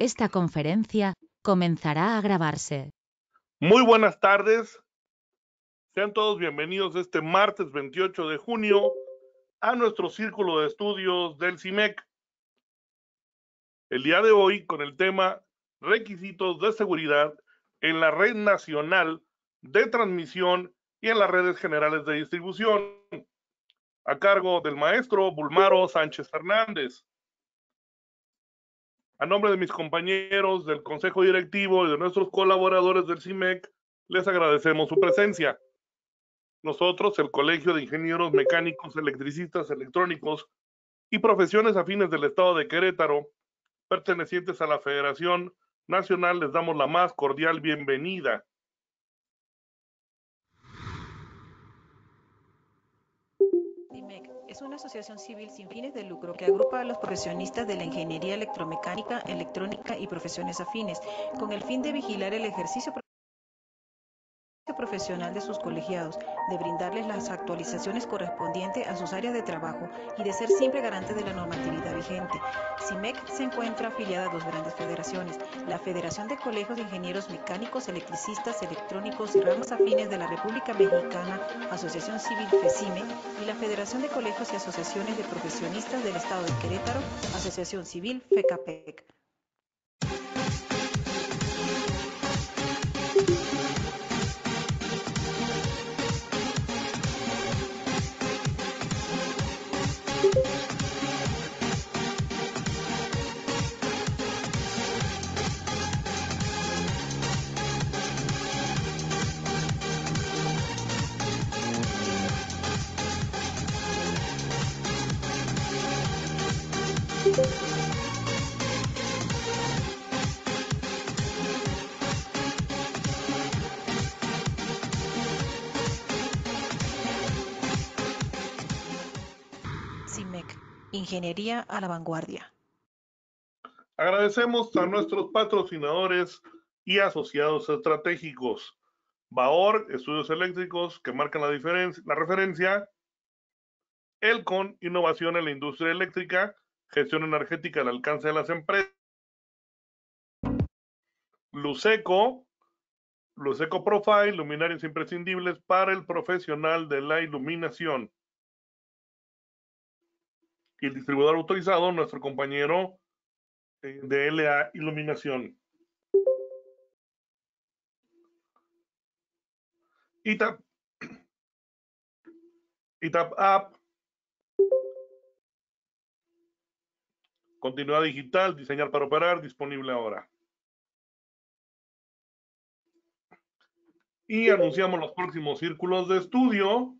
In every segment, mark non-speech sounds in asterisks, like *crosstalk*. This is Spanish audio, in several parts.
Esta conferencia comenzará a grabarse. Muy buenas tardes. Sean todos bienvenidos este martes 28 de junio a nuestro círculo de estudios del CIMEC. El día de hoy con el tema requisitos de seguridad en la red nacional de transmisión y en las redes generales de distribución, a cargo del maestro Bulmaro Sánchez Hernández. A nombre de mis compañeros del Consejo Directivo y de nuestros colaboradores del CIMEC, e les agradecemos su presencia. Nosotros, el Colegio de Ingenieros Mecánicos, Electricistas, Electrónicos y Profesiones Afines del Estado de Querétaro, pertenecientes a la Federación Nacional, les damos la más cordial bienvenida es una asociación civil sin fines de lucro que agrupa a los profesionistas de la ingeniería electromecánica, electrónica y profesiones afines, con el fin de vigilar el ejercicio profesional de sus colegiados, de brindarles las actualizaciones correspondientes a sus áreas de trabajo y de ser siempre garante de la normatividad vigente. CIMEC se encuentra afiliada a dos grandes federaciones, la Federación de Colegios de Ingenieros Mecánicos, Electricistas, Electrónicos y Ramas Afines de la República Mexicana, Asociación Civil FECIME, y la Federación de Colegios y Asociaciones de Profesionistas del Estado de Querétaro, Asociación Civil FECAPEC. ingeniería a la vanguardia. Agradecemos a nuestros patrocinadores y asociados estratégicos. Baor, Estudios Eléctricos, que marcan la, diferencia, la referencia. Elcon, Innovación en la Industria Eléctrica, Gestión Energética al alcance de las empresas. Luceco, Luceco Profile, luminarias imprescindibles para el profesional de la iluminación y el distribuidor autorizado, nuestro compañero eh, de LA Iluminación. ITAP, ITAP App, continuidad digital, diseñar para operar, disponible ahora. Y anunciamos los próximos círculos de estudio.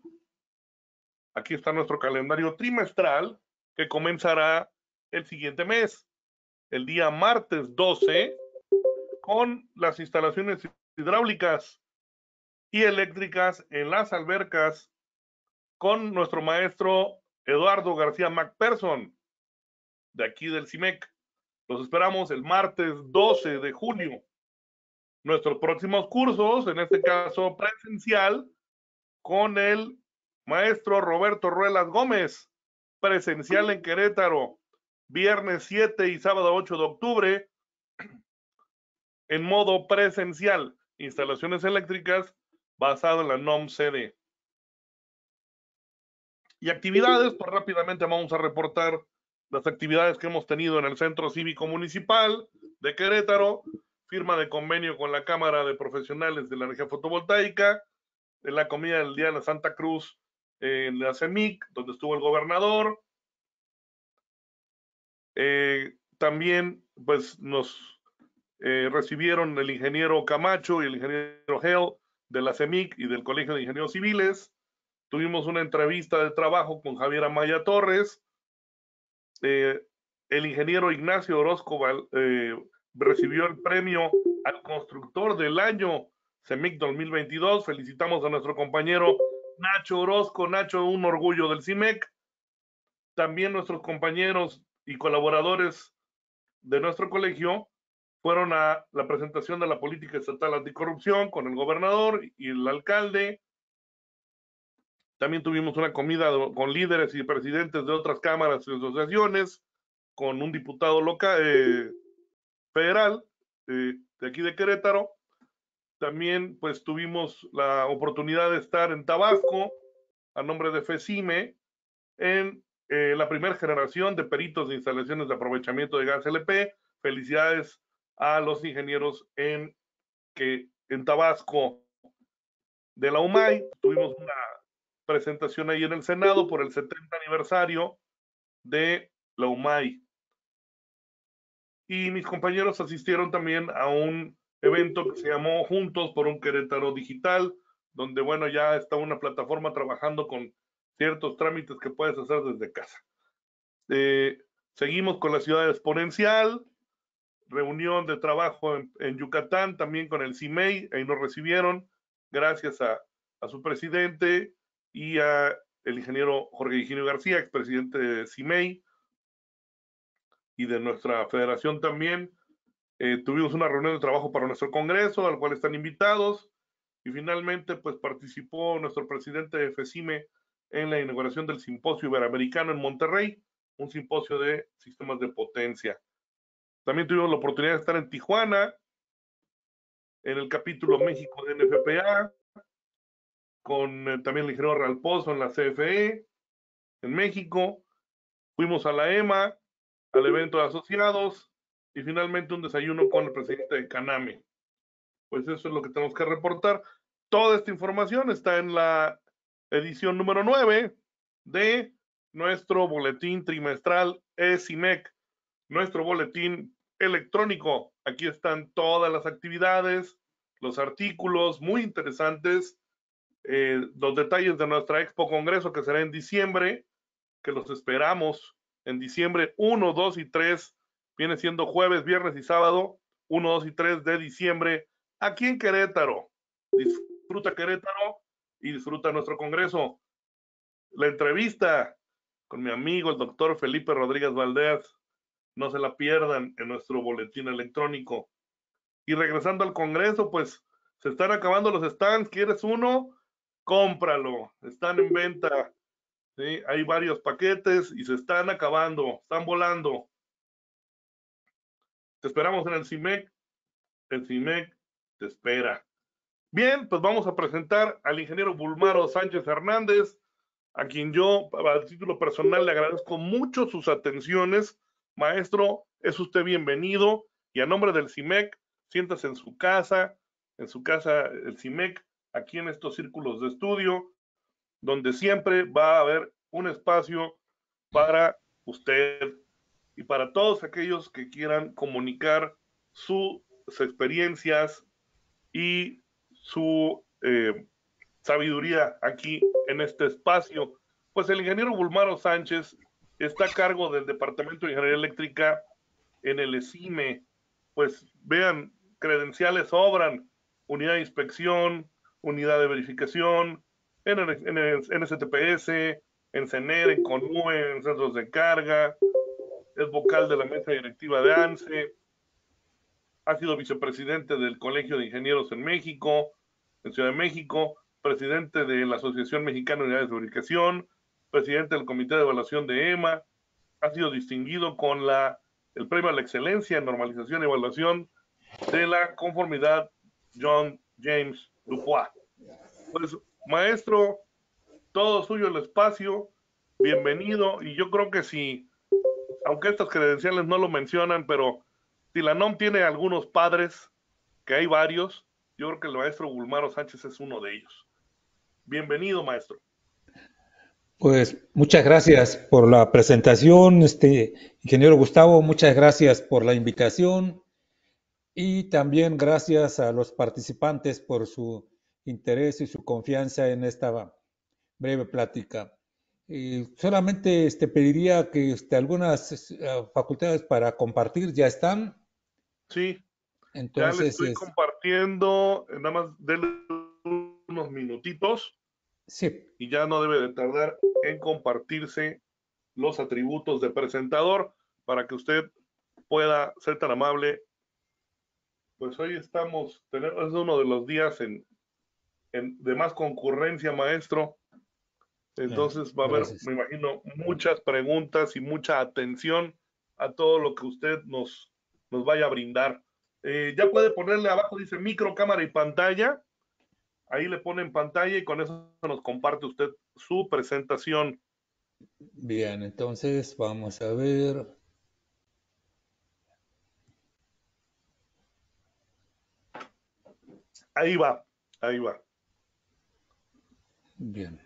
Aquí está nuestro calendario trimestral que comenzará el siguiente mes, el día martes 12, con las instalaciones hidráulicas y eléctricas en las albercas con nuestro maestro Eduardo García MacPherson, de aquí del CIMEC. Los esperamos el martes 12 de junio. Nuestros próximos cursos, en este caso presencial, con el maestro Roberto Ruelas Gómez, presencial en Querétaro, viernes 7 y sábado 8 de octubre, en modo presencial, instalaciones eléctricas basado en la NOM CD. Y actividades, pues rápidamente vamos a reportar las actividades que hemos tenido en el Centro Cívico Municipal de Querétaro, firma de convenio con la Cámara de Profesionales de la Energía Fotovoltaica, en la comida del Día de la Santa Cruz en la CEMIC, donde estuvo el gobernador. Eh, también, pues, nos eh, recibieron el ingeniero Camacho y el ingeniero Hell de la CEMIC y del Colegio de Ingenieros Civiles. Tuvimos una entrevista de trabajo con Javier Amaya Torres. Eh, el ingeniero Ignacio Orozco recibió el premio al constructor del año CEMIC 2022. Felicitamos a nuestro compañero Nacho Orozco, Nacho, un orgullo del CIMEC. E También nuestros compañeros y colaboradores de nuestro colegio fueron a la presentación de la política estatal anticorrupción con el gobernador y el alcalde. También tuvimos una comida con líderes y presidentes de otras cámaras y asociaciones, con un diputado local, eh, federal eh, de aquí de Querétaro. También pues tuvimos la oportunidad de estar en Tabasco a nombre de FECIME en eh, la primera generación de peritos de instalaciones de aprovechamiento de gas LP. Felicidades a los ingenieros en, que, en Tabasco de la UMAI. Tuvimos una presentación ahí en el Senado por el 70 aniversario de la UMAI. Y mis compañeros asistieron también a un evento que se llamó Juntos por un Querétaro Digital, donde bueno, ya está una plataforma trabajando con ciertos trámites que puedes hacer desde casa. Eh, seguimos con la ciudad exponencial, reunión de trabajo en, Yucatán, también con el CIMEI, ahí nos recibieron, gracias a, su presidente y a el ingeniero Jorge Higinio García, expresidente de CIMEI, y de nuestra federación también, eh, tuvimos una reunión de trabajo para nuestro Congreso, al cual están invitados, y finalmente pues participó nuestro presidente de FECIME e en la inauguración del Simposio Iberoamericano en Monterrey, un simposio de sistemas de potencia. También tuvimos la oportunidad de estar en Tijuana, en el capítulo México de NFPA, con eh, también el ingeniero Ralpozo en la CFE, en México. Fuimos a la EMA, al evento de asociados, y finalmente un desayuno con el presidente de Caname. Pues eso es lo que tenemos que reportar. Toda esta información está en la edición número 9 de nuestro boletín trimestral ESIMEC, nuestro boletín electrónico. Aquí están todas las actividades, los artículos muy interesantes, eh, los detalles de nuestra Expo Congreso que será en diciembre, que los esperamos en diciembre 1, 2 y 3 Viene siendo jueves, viernes y sábado, 1, 2 y 3 de diciembre, aquí en Querétaro. Disfruta Querétaro y disfruta nuestro Congreso. La entrevista con mi amigo, el doctor Felipe Rodríguez Valdez. No se la pierdan en nuestro boletín electrónico. Y regresando al Congreso, pues se están acabando los stands. ¿Quieres uno? Cómpralo. Están en venta. Hay varios paquetes y se están acabando, están volando. Te esperamos en el CIMEC. El CIMEC te espera. Bien, pues vamos a presentar al ingeniero Bulmaro Sánchez Hernández, a quien yo, a título personal, le agradezco mucho sus atenciones. Maestro, es usted bienvenido y a nombre del CIMEC, e siéntase en su casa, en su casa el CIMEC, e aquí en estos círculos de estudio, donde siempre va a haber un espacio para usted y para todos aquellos que quieran comunicar sus experiencias y su eh, sabiduría aquí en este espacio. Pues el ingeniero Bulmaro Sánchez está a cargo del Departamento de Ingeniería Eléctrica en el ECIME. E. Pues vean, credenciales sobran, unidad de inspección, unidad de verificación, en, el, en, STPS, en CENER, en CONUE, e e en centros de carga, es vocal de la mesa directiva de ANSE, ha sido vicepresidente del Colegio de Ingenieros en México, en Ciudad de México, presidente de la Asociación Mexicana de Unidades de Fabricación, presidente del Comité de Evaluación de EMA, ha sido distinguido con la, el Premio a la Excelencia en Normalización y Evaluación de la Conformidad John James Dupuis. Pues, maestro, todo suyo el espacio, bienvenido, y yo creo que si aunque estos credenciales no lo mencionan, pero si tiene algunos padres, que hay varios, yo creo que el maestro Gulmaro Sánchez es uno de ellos. Bienvenido, maestro. Pues muchas gracias por la presentación, este ingeniero Gustavo, muchas gracias por la invitación y también gracias a los participantes por su interés y su confianza en esta breve plática solamente este, pediría que este, algunas ah, facultades para compartir ya están. Sí. Entonces, ya estoy compartiendo, eh, nada más denle unos minutitos. Sí. Y ya no debe de tardar en compartirse los atributos de presentador para que usted pueda ser tan amable. Pues hoy estamos, es uno de los días en, en, de más concurrencia, maestro. Entonces va a haber, me imagino, muchas preguntas y mucha atención a todo lo que usted nos, nos vaya a brindar. Eh, ya puede ponerle abajo, dice micro, cámara y pantalla. Ahí le pone en pantalla y con eso nos comparte usted su presentación. Bien, entonces vamos a ver. Ahí va, ahí va. Bien.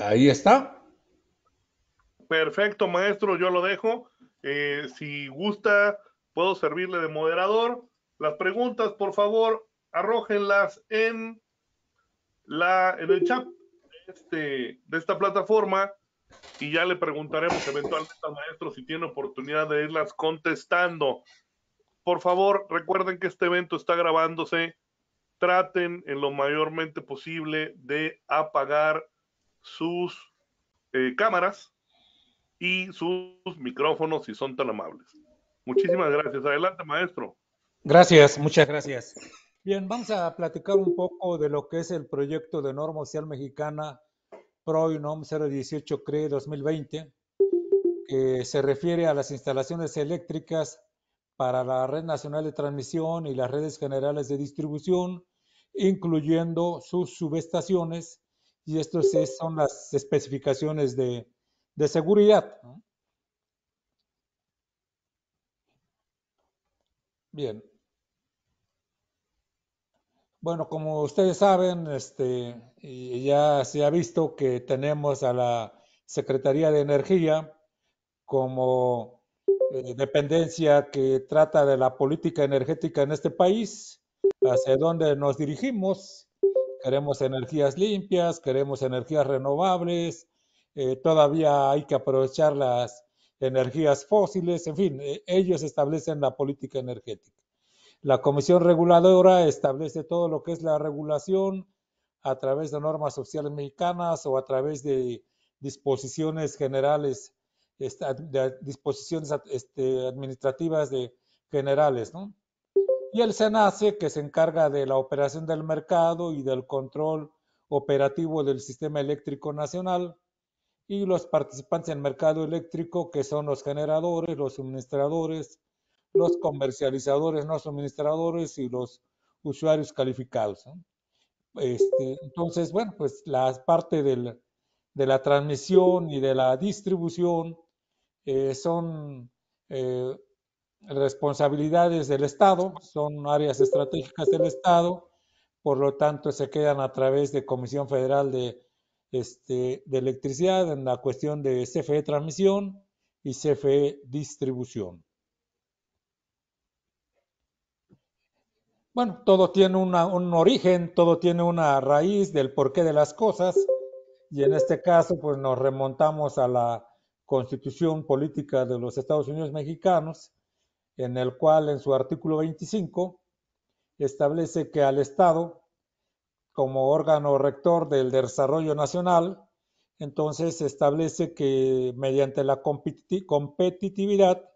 Ahí está. Perfecto, maestro, yo lo dejo. Eh, si gusta, puedo servirle de moderador. Las preguntas, por favor, arrójenlas en, la, en el chat este, de esta plataforma y ya le preguntaremos eventualmente al maestro si tiene oportunidad de irlas contestando. Por favor, recuerden que este evento está grabándose. Traten en lo mayormente posible de apagar sus eh, cámaras y sus micrófonos, si son tan amables. Muchísimas gracias. Adelante, maestro. Gracias, muchas gracias. Bien, vamos a platicar un poco de lo que es el proyecto de norma social mexicana PROINOM 018 CRE 2020, que se refiere a las instalaciones eléctricas para la red nacional de transmisión y las redes generales de distribución, incluyendo sus subestaciones y estas son las especificaciones de, seguridad. Bien. Bueno, como ustedes saben, este, ya se ha visto que tenemos a la Secretaría de Energía como eh, dependencia que trata de la política energética en este país, hacia dónde nos dirigimos queremos energías limpias, queremos energías renovables, eh, todavía hay que aprovechar las energías fósiles, en fin, eh, ellos establecen la política energética. La Comisión Reguladora establece todo lo que es la regulación a través de normas sociales mexicanas o a través de disposiciones generales, de disposiciones este, administrativas de generales, ¿no? Y el SENACE, que se encarga de la operación del mercado y del control operativo del sistema eléctrico nacional. Y los participantes en el mercado eléctrico, que son los generadores, los suministradores, los comercializadores no suministradores y los usuarios calificados. Este, entonces, bueno, pues la parte del, de la transmisión y de la distribución eh, son eh, responsabilidades del Estado, son áreas estratégicas del Estado, por lo tanto se quedan a través de Comisión Federal de, este, de Electricidad en la cuestión de CFE Transmisión y CFE Distribución. Bueno, todo tiene un origen, todo tiene una raíz del porqué de las cosas y en este caso pues nos remontamos a la constitución política de los Estados Unidos mexicanos en el cual en su artículo 25 establece que al Estado, como órgano rector del desarrollo nacional, entonces establece que mediante la competitividad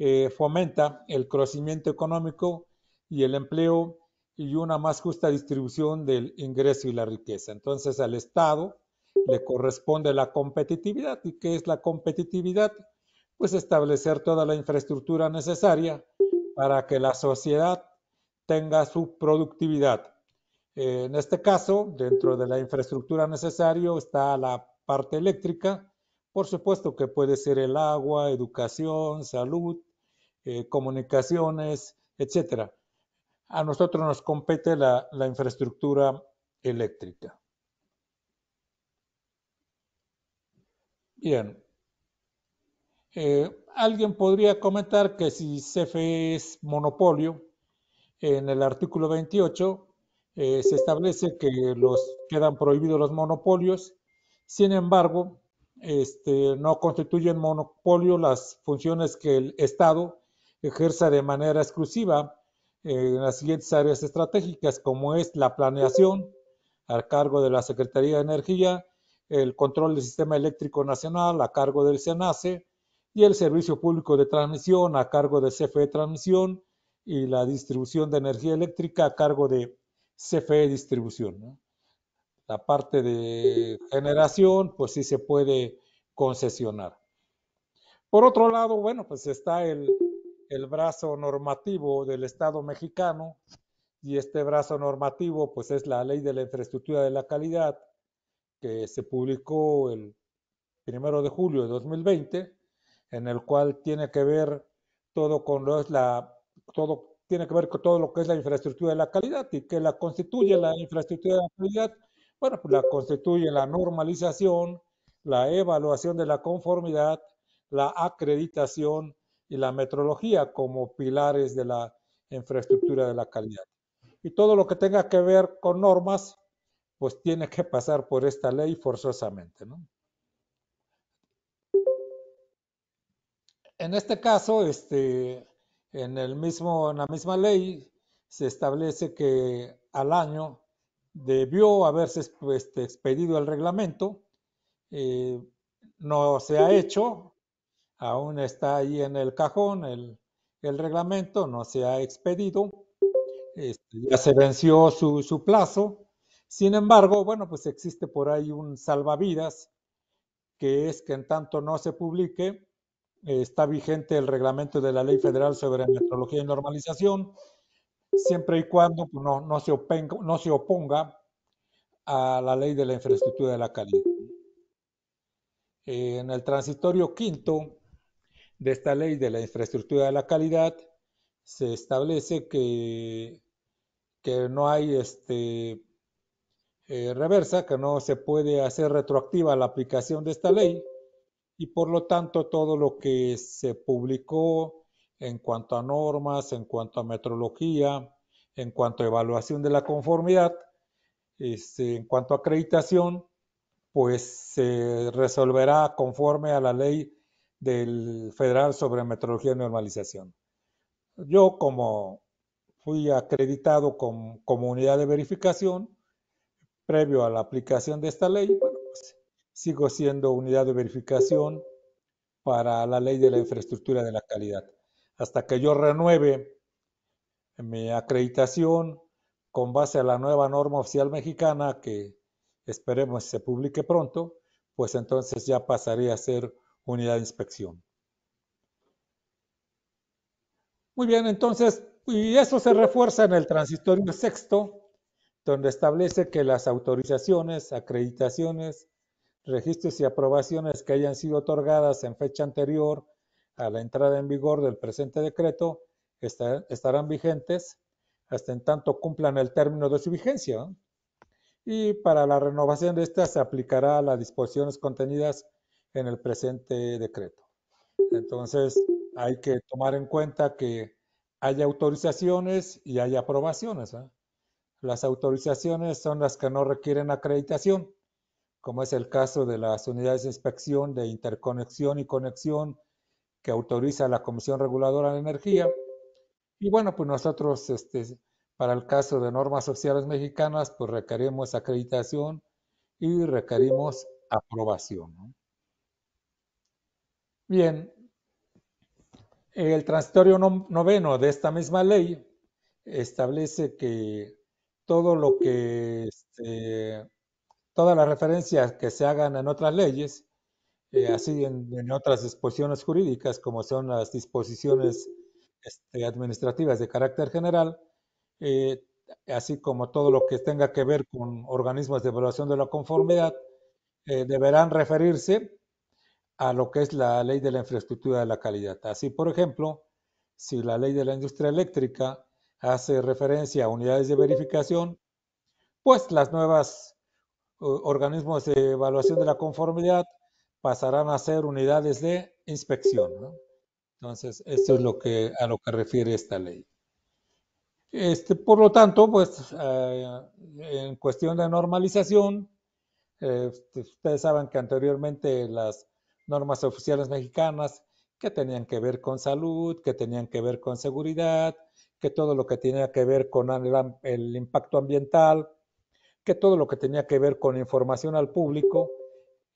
eh, fomenta el crecimiento económico y el empleo y una más justa distribución del ingreso y la riqueza. Entonces al Estado le corresponde la competitividad. ¿Y qué es la competitividad? pues establecer toda la infraestructura necesaria para que la sociedad tenga su productividad. En este caso, dentro de la infraestructura necesaria está la parte eléctrica, por supuesto que puede ser el agua, educación, salud, eh, comunicaciones, etc. A nosotros nos compete la, la infraestructura eléctrica. Bien, eh, alguien podría comentar que si CFE es monopolio, en el artículo 28 eh, se establece que los quedan prohibidos los monopolios, sin embargo, este, no constituyen monopolio las funciones que el Estado ejerza de manera exclusiva eh, en las siguientes áreas estratégicas, como es la planeación a cargo de la Secretaría de Energía, el control del sistema eléctrico nacional a cargo del SENACE, y el servicio público de transmisión a cargo de CFE Transmisión y la distribución de energía eléctrica a cargo de CFE Distribución. La parte de generación, pues sí se puede concesionar. Por otro lado, bueno, pues está el, el brazo normativo del Estado mexicano y este brazo normativo pues es la ley de la infraestructura de la calidad que se publicó el primero de julio de 2020 en el cual tiene que ver todo con lo la, todo tiene que ver con todo lo que es la infraestructura de la calidad y que la constituye la infraestructura de la calidad, bueno, pues la constituye la normalización, la evaluación de la conformidad, la acreditación y la metrología como pilares de la infraestructura de la calidad. Y todo lo que tenga que ver con normas, pues tiene que pasar por esta ley forzosamente, ¿no? en este caso, este, en, el mismo, la misma ley se establece que al año debió haberse este, expedido el reglamento, eh, no se ha hecho, aún está ahí en el cajón el, reglamento, no se ha expedido, este, ya se venció su, su plazo, sin embargo, bueno, pues existe por ahí un salvavidas, que es que en tanto no se publique, está vigente el reglamento de la Ley Federal sobre Metrología y Normalización, siempre y cuando pues, no, se oponga, no se oponga a la ley de la infraestructura de la calidad. En el transitorio quinto de esta ley de la infraestructura de la calidad se establece que, que no hay este, eh, reversa, que no se puede hacer retroactiva la aplicación de esta ley y por lo tanto todo lo que se publicó en cuanto a normas, en cuanto a metrología, en cuanto a evaluación de la conformidad, este, en cuanto a acreditación, pues se resolverá conforme a la ley del federal sobre metrología y normalización. Yo como fui acreditado como unidad de verificación previo a la aplicación de esta ley, sigo siendo unidad de verificación para la ley de la infraestructura de la calidad. Hasta que yo renueve mi acreditación con base a la nueva norma oficial mexicana que esperemos se publique pronto, pues entonces ya pasaré a ser unidad de inspección. Muy bien, entonces, y eso se refuerza en el transitorio sexto, donde establece que las autorizaciones, acreditaciones registros y aprobaciones que hayan sido otorgadas en fecha anterior a la entrada en vigor del presente decreto estarán vigentes hasta en tanto cumplan el término de su vigencia. Y para la renovación de estas se aplicará a las disposiciones contenidas en el presente decreto. Entonces, hay que tomar en cuenta que hay autorizaciones y hay aprobaciones. Las autorizaciones son las que no requieren acreditación como es el caso de las unidades de inspección de interconexión y conexión que autoriza la Comisión Reguladora de Energía. Y bueno, pues nosotros, este, para el caso de normas sociales mexicanas, pues requerimos acreditación y requerimos aprobación. Bien, el transitorio noveno de esta misma ley establece que todo lo que este, todas las referencias que se hagan en otras leyes, eh, así en, otras disposiciones jurídicas, como son las disposiciones este, administrativas de carácter general, eh, así como todo lo que tenga que ver con organismos de evaluación de la conformidad, eh, deberán referirse a lo que es la ley de la infraestructura de la calidad. Así, por ejemplo, si la ley de la industria eléctrica hace referencia a unidades de verificación, pues las nuevas organismos de evaluación de la conformidad pasarán a ser unidades de inspección. Entonces, esto es lo que, a lo que refiere esta ley. Este, por lo tanto, pues eh, en cuestión de normalización, este, ustedes saben que anteriormente las normas oficiales mexicanas que tenían que ver con salud, que tenían que ver con seguridad, que todo lo que tenía que ver con el impacto ambiental, que todo lo que tenía que ver con información al público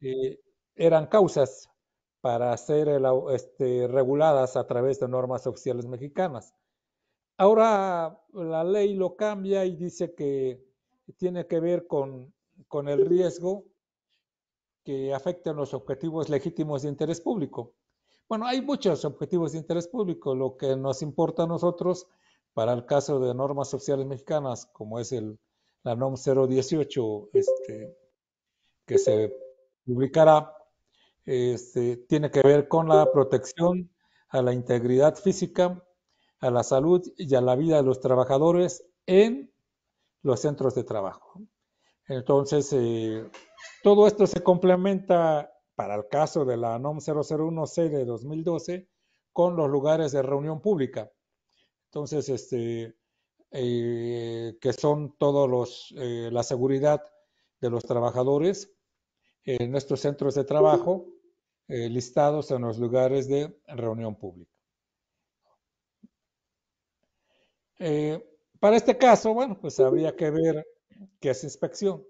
eh, eran causas para ser este, reguladas a través de normas oficiales mexicanas. Ahora la ley lo cambia y dice que tiene que ver con, el riesgo que a los objetivos legítimos de interés público. Bueno, hay muchos objetivos de interés público. Lo que nos importa a nosotros, para el caso de normas sociales mexicanas, como es el, la NOM 018 este, que se publicará, este, tiene que ver con la protección a la integridad física, a la salud y a la vida de los trabajadores en los centros de trabajo. Entonces, eh, todo esto se complementa para el caso de la NOM 001C de 2012 con los lugares de reunión pública. Entonces, este, eh, que son todos los, eh, la seguridad de los trabajadores en nuestros centros de trabajo eh, listados en los lugares de reunión pública. para este caso, bueno, pues habría que ver qué es inspección.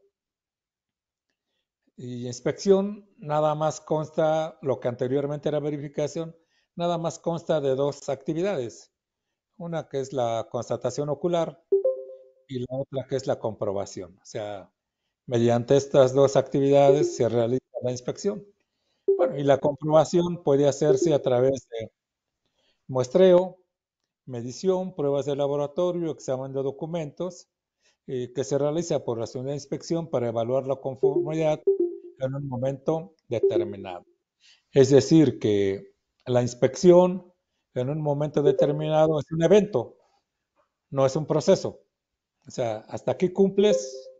Y inspección nada más consta, lo que anteriormente era verificación, nada más consta de dos actividades una que es la constatación ocular y la otra que es la comprobación. O sea, mediante estas dos actividades se realiza la inspección. Bueno, y la comprobación puede hacerse a través de muestreo, medición, pruebas de laboratorio, examen de documentos, eh, que se realiza por razón de inspección para evaluar la conformidad en un momento determinado. Es decir, que la inspección en un momento determinado es un evento, no es un proceso. O sea, hasta aquí cumples,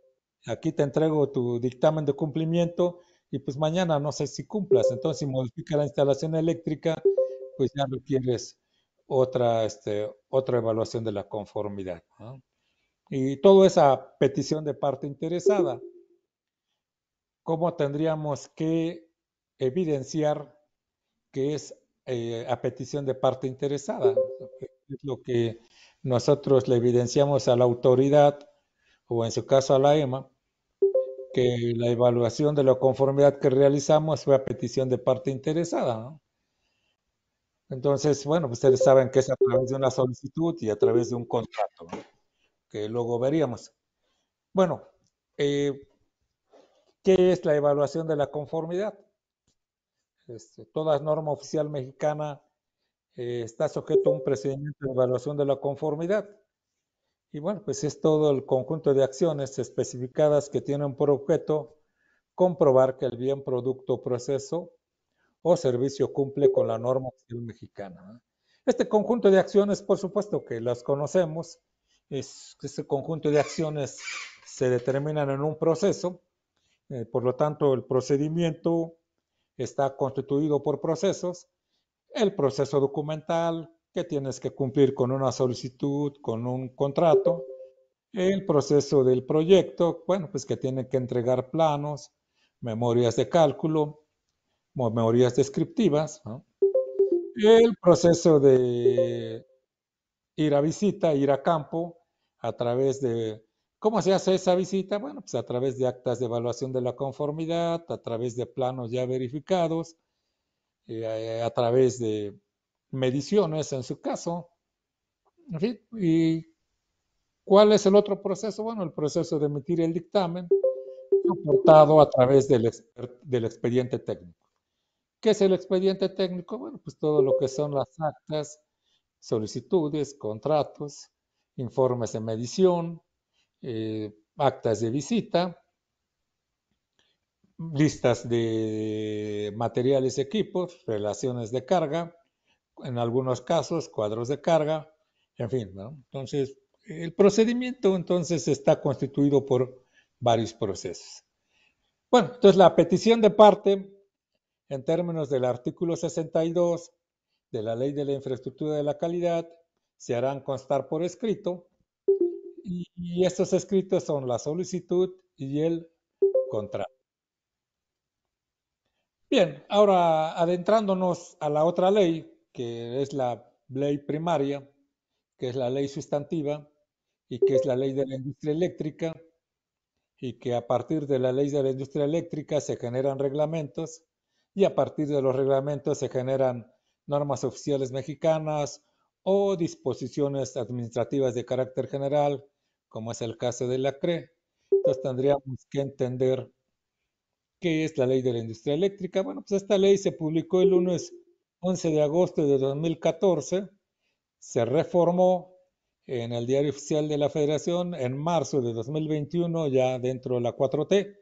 aquí te entrego tu dictamen de cumplimiento y pues mañana no sé si cumplas. Entonces, si modifica la instalación eléctrica, pues ya no otra, este, otra evaluación de la conformidad. Y toda esa petición de parte interesada. ¿Cómo tendríamos que evidenciar que es eh, a petición de parte interesada. Es lo que nosotros le evidenciamos a la autoridad, o en su caso a la EMA, que la evaluación de la conformidad que realizamos fue a petición de parte interesada. Entonces, bueno, ustedes saben que es a través de una solicitud y a través de un contrato, que luego veríamos. Bueno, eh, ¿qué es la evaluación de la conformidad? Este, toda norma oficial mexicana eh, está sujeto a un procedimiento de evaluación de la conformidad. Y bueno, pues es todo el conjunto de acciones especificadas que tienen por objeto comprobar que el bien, producto, proceso o servicio cumple con la norma oficial mexicana. Este conjunto de acciones, por supuesto que las conocemos, es, que este conjunto de acciones se determinan en un proceso, eh, por lo tanto el procedimiento está constituido por procesos, el proceso documental, que tienes que cumplir con una solicitud, con un contrato, el proceso del proyecto, bueno, pues que tienen que entregar planos, memorias de cálculo, memorias descriptivas, ¿no? el proceso de ir a visita, ir a campo a través de ¿Cómo se hace esa visita? Bueno, pues a través de actas de evaluación de la conformidad, a través de planos ya verificados, eh, a través de mediciones en su caso. En fin, ¿y cuál es el otro proceso? Bueno, el proceso de emitir el dictamen soportado a través del expediente técnico. ¿Qué es el expediente técnico? Bueno, pues todo lo que son las actas, solicitudes, contratos, informes de medición, eh, actas de visita, listas de materiales y equipos, relaciones de carga, en algunos casos cuadros de carga, en fin, Entonces, el procedimiento entonces está constituido por varios procesos. Bueno, entonces la petición de parte en términos del artículo 62 de la Ley de la Infraestructura de la Calidad se harán constar por escrito y estos escritos son la solicitud y el contrato. Bien, ahora adentrándonos a la otra ley, que es la ley primaria, que es la ley sustantiva y que es la ley de la industria eléctrica, y que a partir de la ley de la industria eléctrica se generan reglamentos y a partir de los reglamentos se generan normas oficiales mexicanas o disposiciones administrativas de carácter general como es el caso de la CRE. Entonces tendríamos que entender qué es la ley de la industria eléctrica. Bueno, pues esta ley se publicó el lunes 11 de agosto de 2014, se reformó en el diario oficial de la Federación en marzo de 2021, ya dentro de la 4T,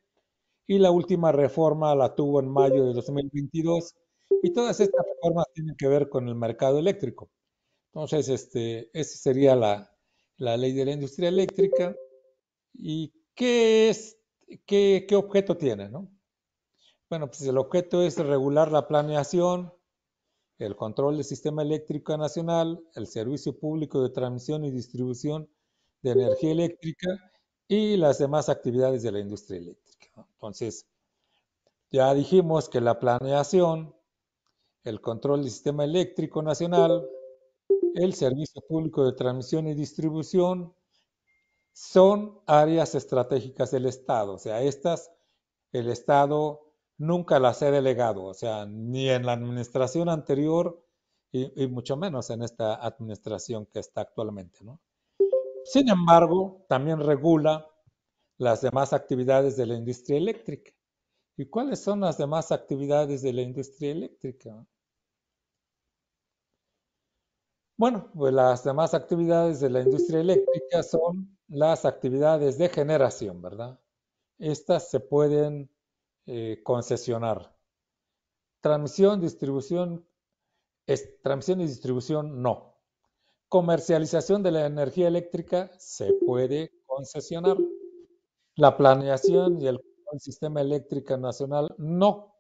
y la última reforma la tuvo en mayo de 2022, y todas estas reformas tienen que ver con el mercado eléctrico. Entonces, este, esa sería la, la ley de la industria eléctrica y qué es, qué, qué objeto tiene, ¿no? Bueno, pues el objeto es regular la planeación, el control del sistema eléctrico nacional, el servicio público de transmisión y distribución de energía eléctrica y las demás actividades de la industria eléctrica. Entonces, ya dijimos que la planeación, el control del sistema eléctrico nacional, el servicio público de transmisión y distribución son áreas estratégicas del Estado. O sea, estas el Estado nunca las ha delegado, o sea, ni en la administración anterior y, mucho menos en esta administración que está actualmente. Sin embargo, también regula las demás actividades de la industria eléctrica. ¿Y cuáles son las demás actividades de la industria eléctrica? Bueno, pues las demás actividades de la industria eléctrica son las actividades de generación, ¿verdad? Estas se pueden eh, concesionar. Transmisión, distribución, transmisión y distribución no. Comercialización de la energía eléctrica se puede concesionar. La planeación y el sistema eléctrico nacional no.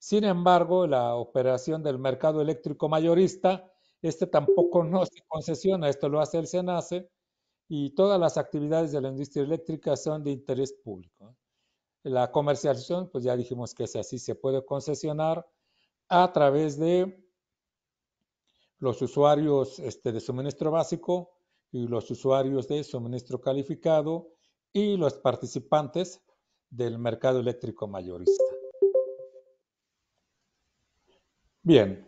Sin embargo, la operación del mercado eléctrico mayorista este tampoco no se concesiona, esto lo hace el SENACE y todas las actividades de la industria eléctrica son de interés público. La comercialización, pues ya dijimos que es así, se puede concesionar a través de los usuarios este, de suministro básico y los usuarios de suministro calificado y los participantes del mercado eléctrico mayorista. Bien,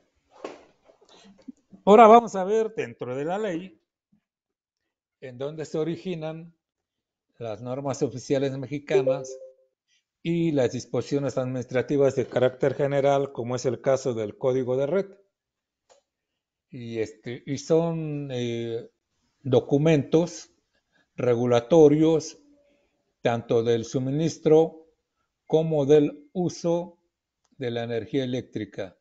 Ahora vamos a ver dentro de la ley en dónde se originan las normas oficiales mexicanas y las disposiciones administrativas de carácter general, como es el caso del Código de Red. Y, este, son eh, documentos regulatorios tanto del suministro como del uso de la energía eléctrica.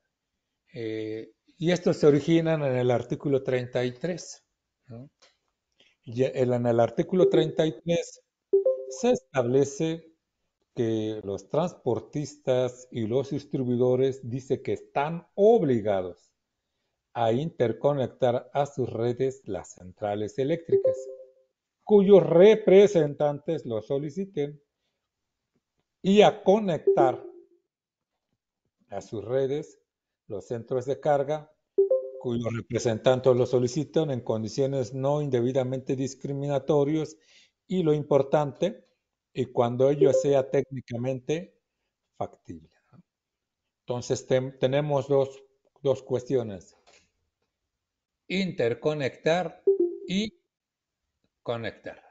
Eh, y estos se originan en el artículo 33. en el artículo 33 se establece que los transportistas y los distribuidores dicen que están obligados a interconectar a sus redes las centrales eléctricas, cuyos representantes lo soliciten, y a conectar a sus redes los centros de carga cuyos representantes lo solicitan en condiciones no indebidamente discriminatorias y lo importante, y cuando ello sea técnicamente factible. Entonces tenemos dos, dos cuestiones. Interconectar y conectar.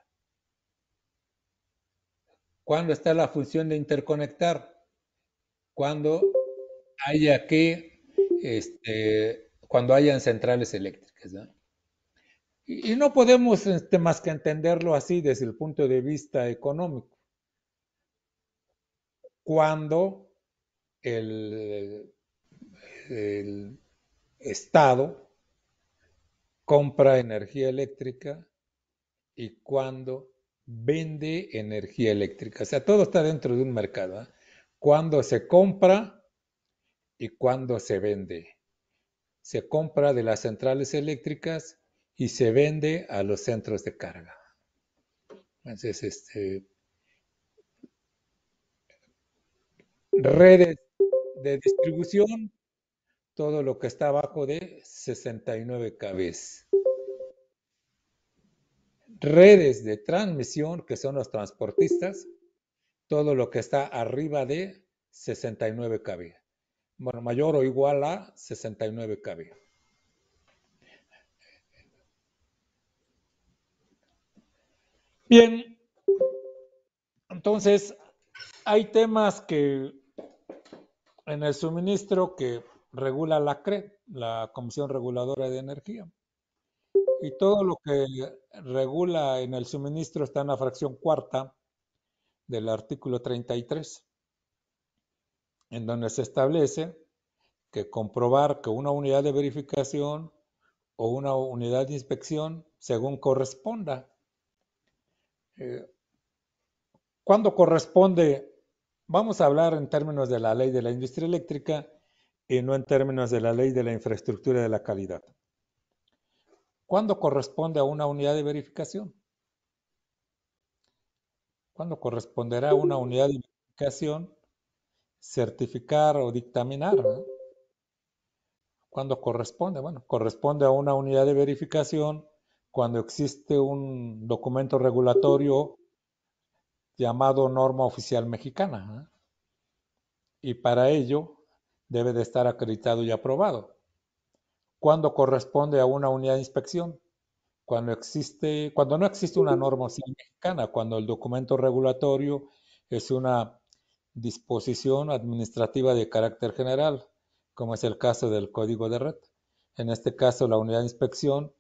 ¿Cuándo está la función de interconectar? Cuando haya que este, cuando hayan centrales eléctricas. Y, no podemos este, más que entenderlo así desde el punto de vista económico. Cuando el, Estado compra energía eléctrica y cuando vende energía eléctrica. O sea, todo está dentro de un mercado. ¿ah? Cuando se compra y cuando se vende. Se compra de las centrales eléctricas y se vende a los centros de carga. Entonces, este, redes de distribución, todo lo que está abajo de 69 kV. Redes de transmisión, que son los transportistas, todo lo que está arriba de 69 kb bueno, mayor o igual a 69 kb. Bien, entonces hay temas que en el suministro que regula la CRE, la Comisión Reguladora de Energía. Y todo lo que regula en el suministro está en la fracción cuarta del artículo 33 en donde se establece que comprobar que una unidad de verificación o una unidad de inspección según corresponda. Eh, cuando corresponde, vamos a hablar en términos de la ley de la industria eléctrica y no en términos de la ley de la infraestructura de la calidad. ¿Cuándo corresponde a una unidad de verificación? ¿Cuándo corresponderá a una unidad de verificación certificar o dictaminar. Cuando corresponde, bueno, corresponde a una unidad de verificación cuando existe un documento regulatorio llamado norma oficial mexicana. ¿eh? Y para ello debe de estar acreditado y aprobado. Cuando corresponde a una unidad de inspección, cuando existe, cuando no existe una norma oficial mexicana, cuando el documento regulatorio es una disposición administrativa de carácter general, como es el caso del código de red. En este caso, la unidad de inspección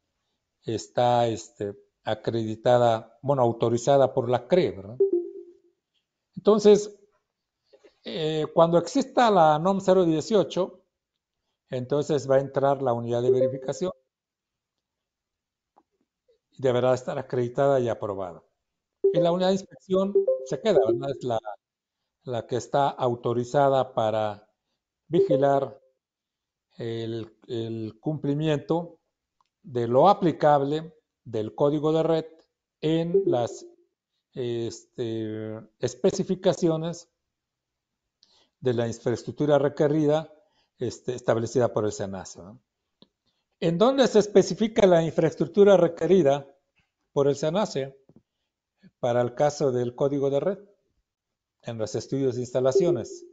está este, acreditada, bueno, autorizada por la CRE, Entonces, eh, cuando exista la NOM 018, entonces va a entrar la unidad de verificación y deberá estar acreditada y aprobada. Y la unidad de inspección se queda, ¿verdad? Es la la que está autorizada para vigilar el, cumplimiento de lo aplicable del código de red en las este, especificaciones de la infraestructura requerida este, establecida por el SENACE. ¿En dónde se especifica la infraestructura requerida por el SENACE para el caso del código de red? en los estudios de instalaciones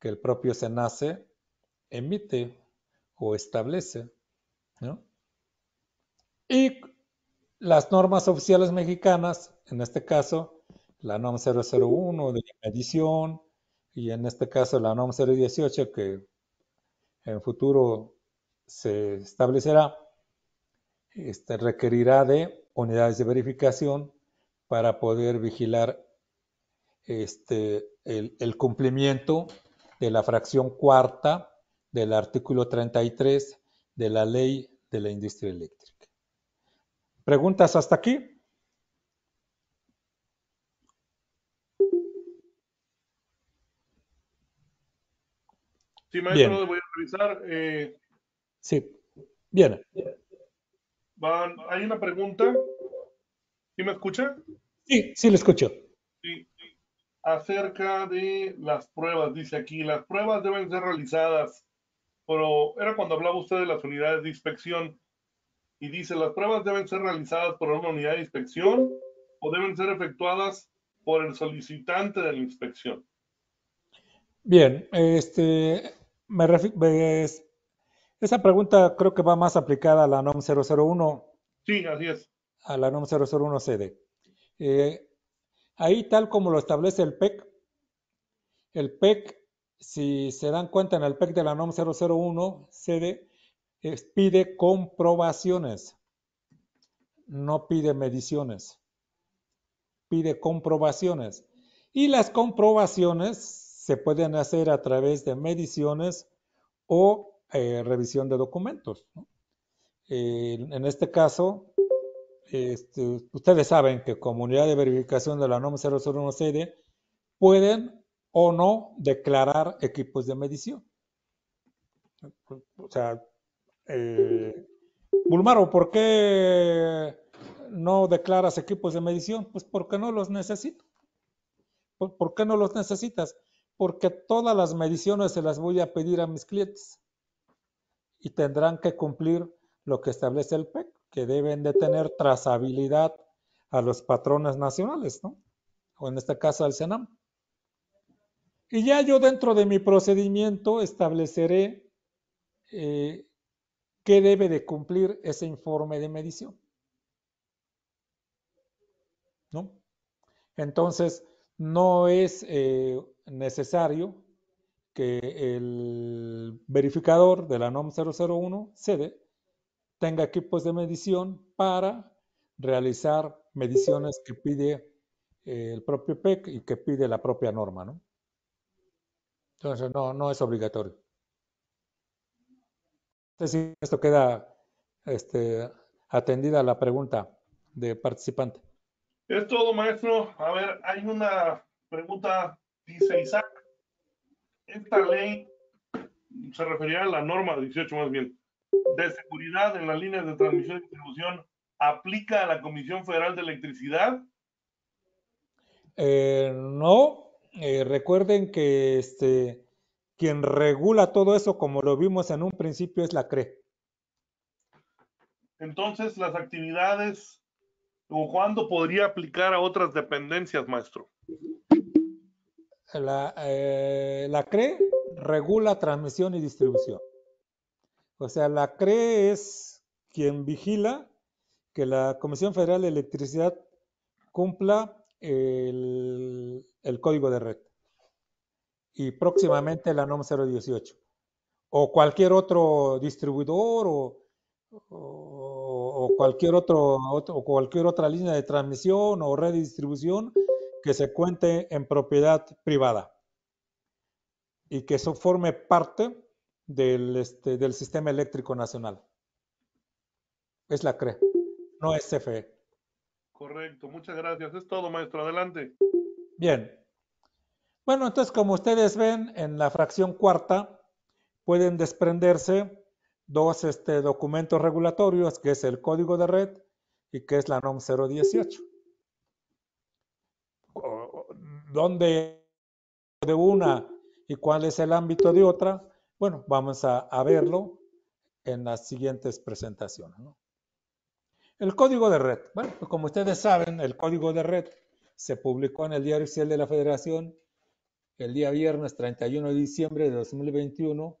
que el propio SENACE emite o establece. Y las normas oficiales mexicanas, en este caso la NOM 001 de medición y en este caso la NOM 018 que en futuro se establecerá, este, requerirá de unidades de verificación para poder vigilar este, el, cumplimiento de la fracción cuarta del artículo 33 de la ley de la industria eléctrica. ¿Preguntas hasta aquí? Sí, maestro, Bien. voy a revisar. Eh, sí. Bien. hay una pregunta. ¿Sí me escucha? Sí, sí lo escucho. Sí acerca de las pruebas. Dice aquí, las pruebas deben ser realizadas, pero era cuando hablaba usted de las unidades de inspección y dice, las pruebas deben ser realizadas por una unidad de inspección o deben ser efectuadas por el solicitante de la inspección. Bien, este, me esa pregunta creo que va más aplicada a la NOM 001. Sí, así es. A la NOM 001 CD. Ahí tal como lo establece el PEC, el PEC, si se dan cuenta en el PEC de la NOM 001, pide comprobaciones, no pide mediciones, pide comprobaciones. Y las comprobaciones se pueden hacer a través de mediciones o eh, revisión de documentos. Eh, en este caso, este, ustedes saben que comunidad de verificación de la NOM 001 CD pueden o no declarar equipos de medición. O sea, eh, Bulmaro, ¿por qué no declaras equipos de medición? Pues porque no los necesito. ¿Por, qué no los necesitas? Porque todas las mediciones se las voy a pedir a mis clientes y tendrán que cumplir lo que establece el PEC que deben de tener trazabilidad a los patrones nacionales, ¿no? O en este caso al CENAM. Y ya yo dentro de mi procedimiento estableceré eh, qué debe de cumplir ese informe de medición. ¿No? Entonces, no es eh, necesario que el verificador de la NOM 001 cede tenga equipos de medición para realizar mediciones que pide eh, el propio PEC y que pide la propia norma, ¿no? Entonces, no, es obligatorio. Entonces, esto queda este, atendida la pregunta de participante. Es todo, maestro. A ver, hay una pregunta, dice Isaac. ¿Esta ley se refería a la norma 18 más bien? de Seguridad en las líneas de transmisión y distribución aplica a la Comisión Federal de Electricidad? Eh, no, eh, recuerden que este, quien regula todo eso, como lo vimos en un principio, es la CRE. Entonces, las actividades, o cuándo podría aplicar a otras dependencias, maestro. La, eh, la CRE regula transmisión y distribución. O sea, la CRE es quien vigila que la Comisión Federal de Electricidad cumpla el, código de red y próximamente la NOM 018 o cualquier otro distribuidor o, cualquier otro, o cualquier otra línea de transmisión o red de distribución que se cuente en propiedad privada y que eso forme parte del, este, del Sistema Eléctrico Nacional. Es la CRE, no es CFE. Correcto, muchas gracias. Es todo, maestro. Adelante. Bien. Bueno, entonces, como ustedes ven, en la fracción cuarta pueden desprenderse dos este, documentos regulatorios, que es el código de red y que es la NOM 018. Donde de una y cuál es el ámbito de otra, bueno, vamos a, verlo en las siguientes presentaciones. El código de red. Bueno, pues como ustedes saben, el código de red se publicó en el Diario Oficial de la Federación el día viernes 31 de diciembre de 2021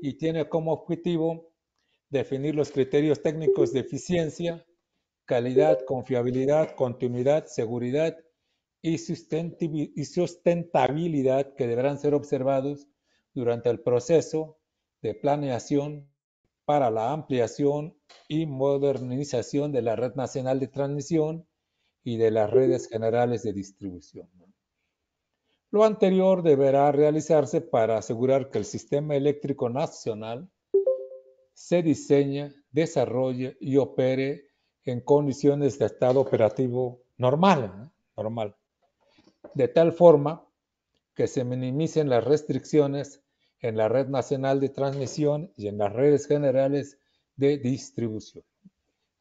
y tiene como objetivo definir los criterios técnicos de eficiencia, calidad, confiabilidad, continuidad, seguridad y sustentabilidad que deberán ser observados durante el proceso de planeación para la ampliación y modernización de la red nacional de transmisión y de las redes generales de distribución. Lo anterior deberá realizarse para asegurar que el sistema eléctrico nacional se diseñe, desarrolle y opere en condiciones de estado operativo normal, normal, de tal forma que se minimicen las restricciones en la red nacional de transmisión y en las redes generales de distribución.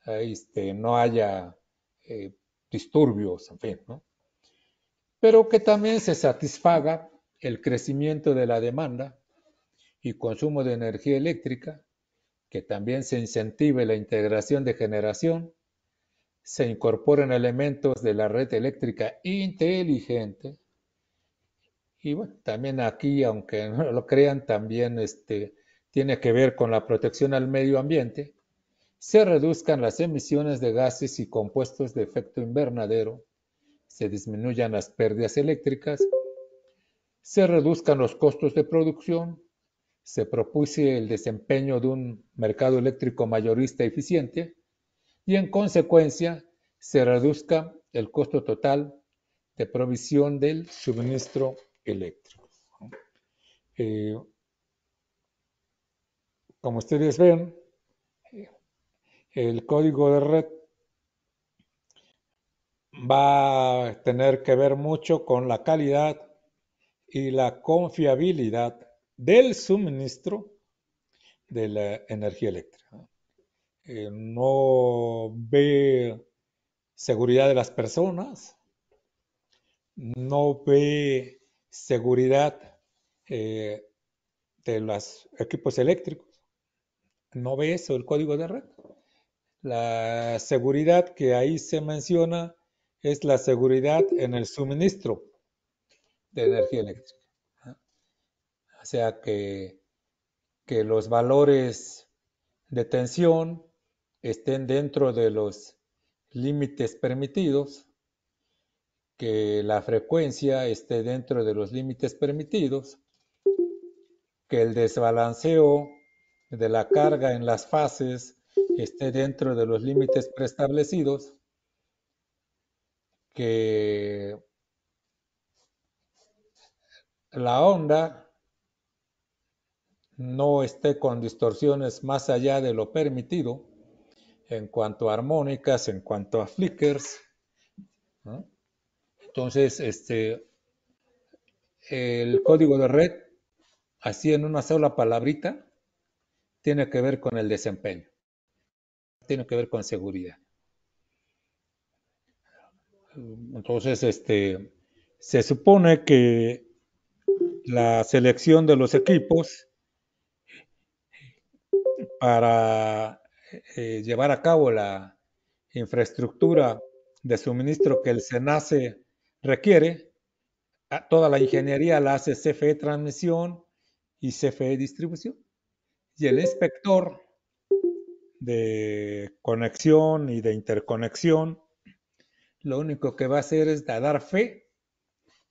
Este, no haya eh, disturbios, en fin, ¿no? Pero que también se satisfaga el crecimiento de la demanda y consumo de energía eléctrica, que también se incentive la integración de generación, se incorporen elementos de la red eléctrica inteligente y bueno, también aquí, aunque no lo crean, también este, tiene que ver con la protección al medio ambiente, se reduzcan las emisiones de gases y compuestos de efecto invernadero, se disminuyan las pérdidas eléctricas, se reduzcan los costos de producción, se propuse el desempeño de un mercado eléctrico mayorista eficiente y en consecuencia se reduzca el costo total de provisión del suministro eléctricos. Eh, como ustedes ven, el código de red va a tener que ver mucho con la calidad y la confiabilidad del suministro de la energía eléctrica. no eh, ve seguridad de las personas, no ve seguridad eh, de los equipos eléctricos. No ve eso el código de red. La seguridad que ahí se menciona es la seguridad en el suministro de energía eléctrica. O sea que, que los valores de tensión estén dentro de los límites permitidos que la frecuencia esté dentro de los límites permitidos, que el desbalanceo de la carga en las fases esté dentro de los límites preestablecidos, que la onda no esté con distorsiones más allá de lo permitido en cuanto a armónicas, en cuanto a flickers, ¿no? Entonces, este, el código de red, así en una sola palabrita, tiene que ver con el desempeño, tiene que ver con seguridad. Entonces, este, se supone que la selección de los equipos para eh, llevar a cabo la infraestructura de suministro que el SENACE requiere toda la ingeniería, la hace CFE transmisión y CFE distribución. Y el inspector de conexión y de interconexión, lo único que va a hacer es dar fe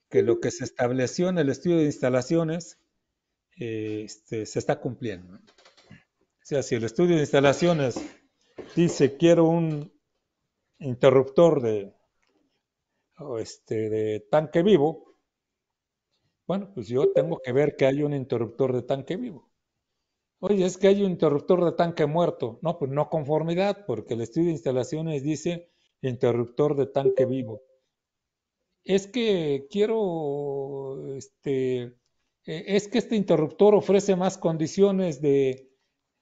que lo que se estableció en el estudio de instalaciones este, se está cumpliendo. O sea, si el estudio de instalaciones dice quiero un interruptor de este, de tanque vivo, bueno, pues yo tengo que ver que hay un interruptor de tanque vivo. Oye, es que hay un interruptor de tanque muerto. No, pues no conformidad, porque el estudio de instalaciones dice interruptor de tanque vivo. Es que quiero, este, e, es que este interruptor ofrece más condiciones de,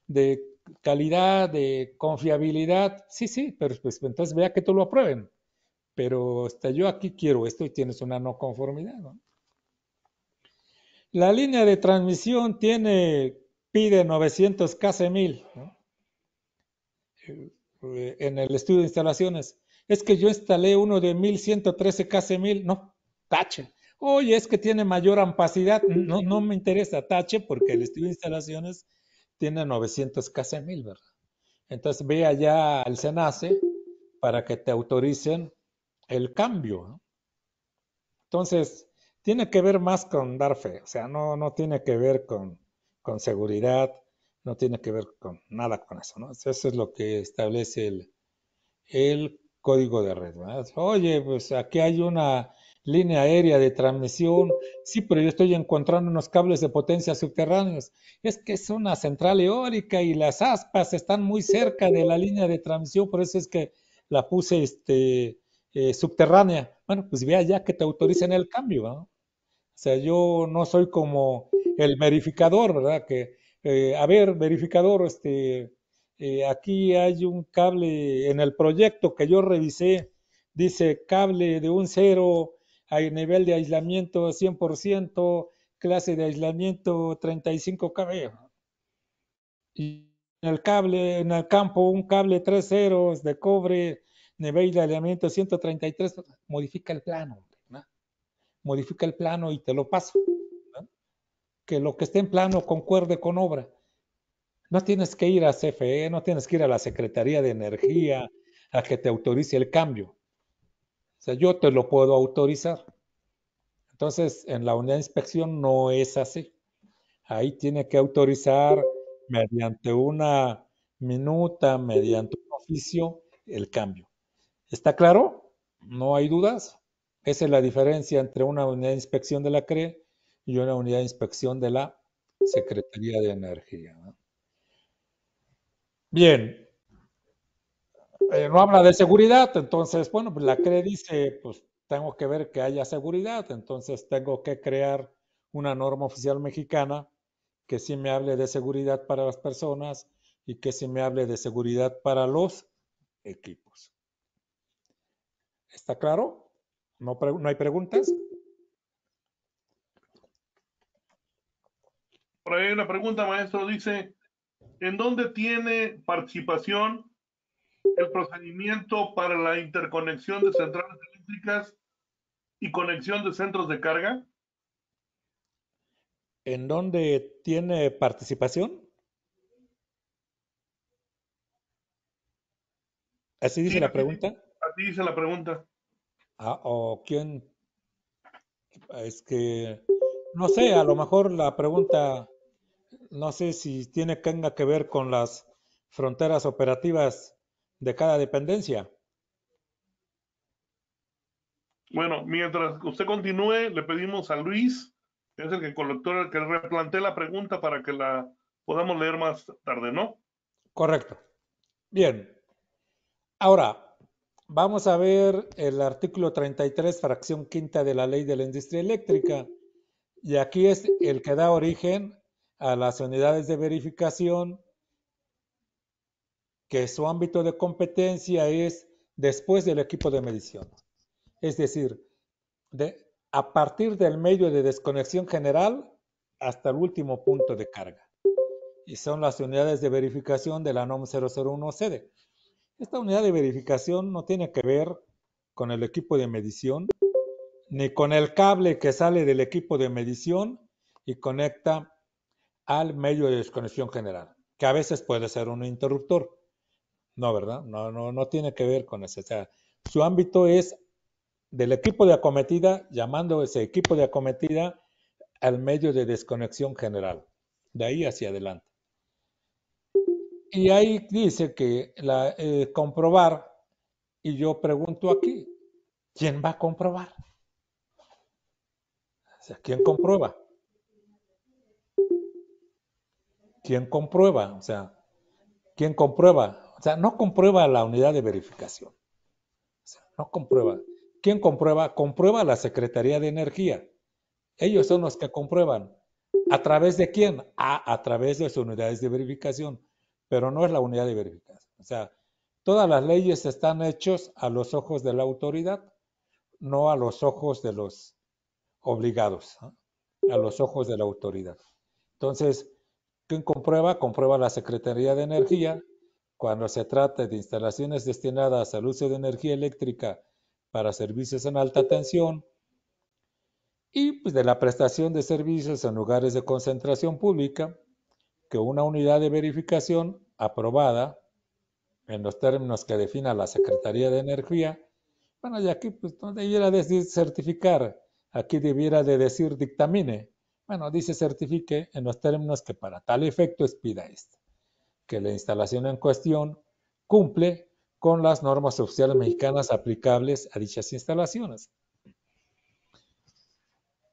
de calidad, de confiabilidad. Sí, sí, pero pues, pues entonces vea que tú lo aprueben pero hasta yo aquí quiero esto y tienes una no conformidad. La línea de transmisión tiene, pide 900 casi 1000 ¿no? Eh, en el estudio de instalaciones. Es que yo instalé uno de 1113 casi 1000, no, tache. Oye, es que tiene mayor ampacidad, no, me interesa, tache, porque el estudio de instalaciones tiene 900 casi 1000, ¿verdad? Entonces ve allá al SENACE para que te autoricen el cambio. Entonces, tiene que ver más con dar fe, o sea, no, no tiene que ver con, seguridad, no tiene que ver con nada con eso, ¿no? Eso es lo que establece el, código de red, Oye, pues aquí hay una línea aérea de transmisión, sí, pero yo estoy encontrando unos cables de potencia subterráneos. Es que es una central eólica y las aspas están muy cerca de la línea de transmisión, por eso es que la puse este, eh, subterránea. Bueno, pues vea ya que te autoricen el cambio, O sea, yo no soy como el verificador, ¿verdad? Que, eh, a ver, verificador, este, eh, aquí hay un cable en el proyecto que yo revisé, dice cable de un cero, hay nivel de aislamiento 100%, clase de aislamiento 35 kb. Y en el cable, en el campo, un cable tres ceros de cobre de alineamiento 133, modifica el plano, modifica el plano y te lo paso. Que lo que esté en plano concuerde con obra. No tienes que ir a CFE, no tienes que ir a la Secretaría de Energía a que te autorice el cambio. O sea, yo te lo puedo autorizar. Entonces, en la unidad de inspección no es así. Ahí tiene que autorizar mediante una minuta, mediante un oficio, el cambio. ¿Está claro? No hay dudas. Esa es la diferencia entre una unidad de inspección de la CRE y una unidad de inspección de la Secretaría de Energía. Bien, eh, no habla de seguridad, entonces, bueno, pues la CRE dice, pues tengo que ver que haya seguridad, entonces tengo que crear una norma oficial mexicana que sí me hable de seguridad para las personas y que sí me hable de seguridad para los equipos. ¿Está claro? ¿No, hay preguntas? Por ahí hay una pregunta, maestro. Dice, ¿en dónde tiene participación el procedimiento para la interconexión de centrales eléctricas y conexión de centros de carga? ¿En dónde tiene participación? Así dice la pregunta. A ti la pregunta. Ah, o quién. Es que. No sé, a lo mejor la pregunta. No sé si tiene tenga que ver con las fronteras operativas de cada dependencia. Bueno, mientras usted continúe, le pedimos a Luis, que es el que colector, que replantee la pregunta para que la podamos leer más tarde, ¿no? Correcto. Bien. Ahora, Vamos a ver el artículo 33, fracción quinta de la ley de la industria eléctrica. Y aquí es el que da origen a las unidades de verificación que su ámbito de competencia es después del equipo de medición. Es decir, de, a partir del medio de desconexión general hasta el último punto de carga. Y son las unidades de verificación de la NOM 001 CD. Esta unidad de verificación no tiene que ver con el equipo de medición, ni con el cable que sale del equipo de medición y conecta al medio de desconexión general, que a veces puede ser un interruptor. No, ¿verdad? No, no, tiene que ver con eso. su ámbito es del equipo de acometida, llamando ese equipo de acometida al medio de desconexión general, de ahí hacia adelante. Y ahí dice que la, eh, comprobar, y yo pregunto aquí, ¿quién va a comprobar? O sea, ¿quién comprueba? ¿Quién comprueba? O sea, ¿quién comprueba? O sea, no comprueba la unidad de verificación. no comprueba. ¿Quién comprueba? Comprueba la Secretaría de Energía. Ellos son los que comprueban. ¿A través de quién? Ah, a, través de sus unidades de verificación pero no es la unidad de verificación. O sea, todas las leyes están hechas a los ojos de la autoridad, no a los ojos de los obligados, a los ojos de la autoridad. Entonces, ¿quién comprueba? Comprueba la Secretaría de Energía. Cuando se trata de instalaciones destinadas al uso de energía eléctrica para servicios en alta tensión y pues, de la prestación de servicios en lugares de concentración pública, que una unidad de verificación aprobada en los términos que defina la Secretaría de Energía, bueno, y aquí pues no debiera decir certificar, aquí debiera de decir dictamine. Bueno, dice certifique en los términos que para tal efecto expida esto, que la instalación en cuestión cumple con las normas oficiales mexicanas aplicables a dichas instalaciones.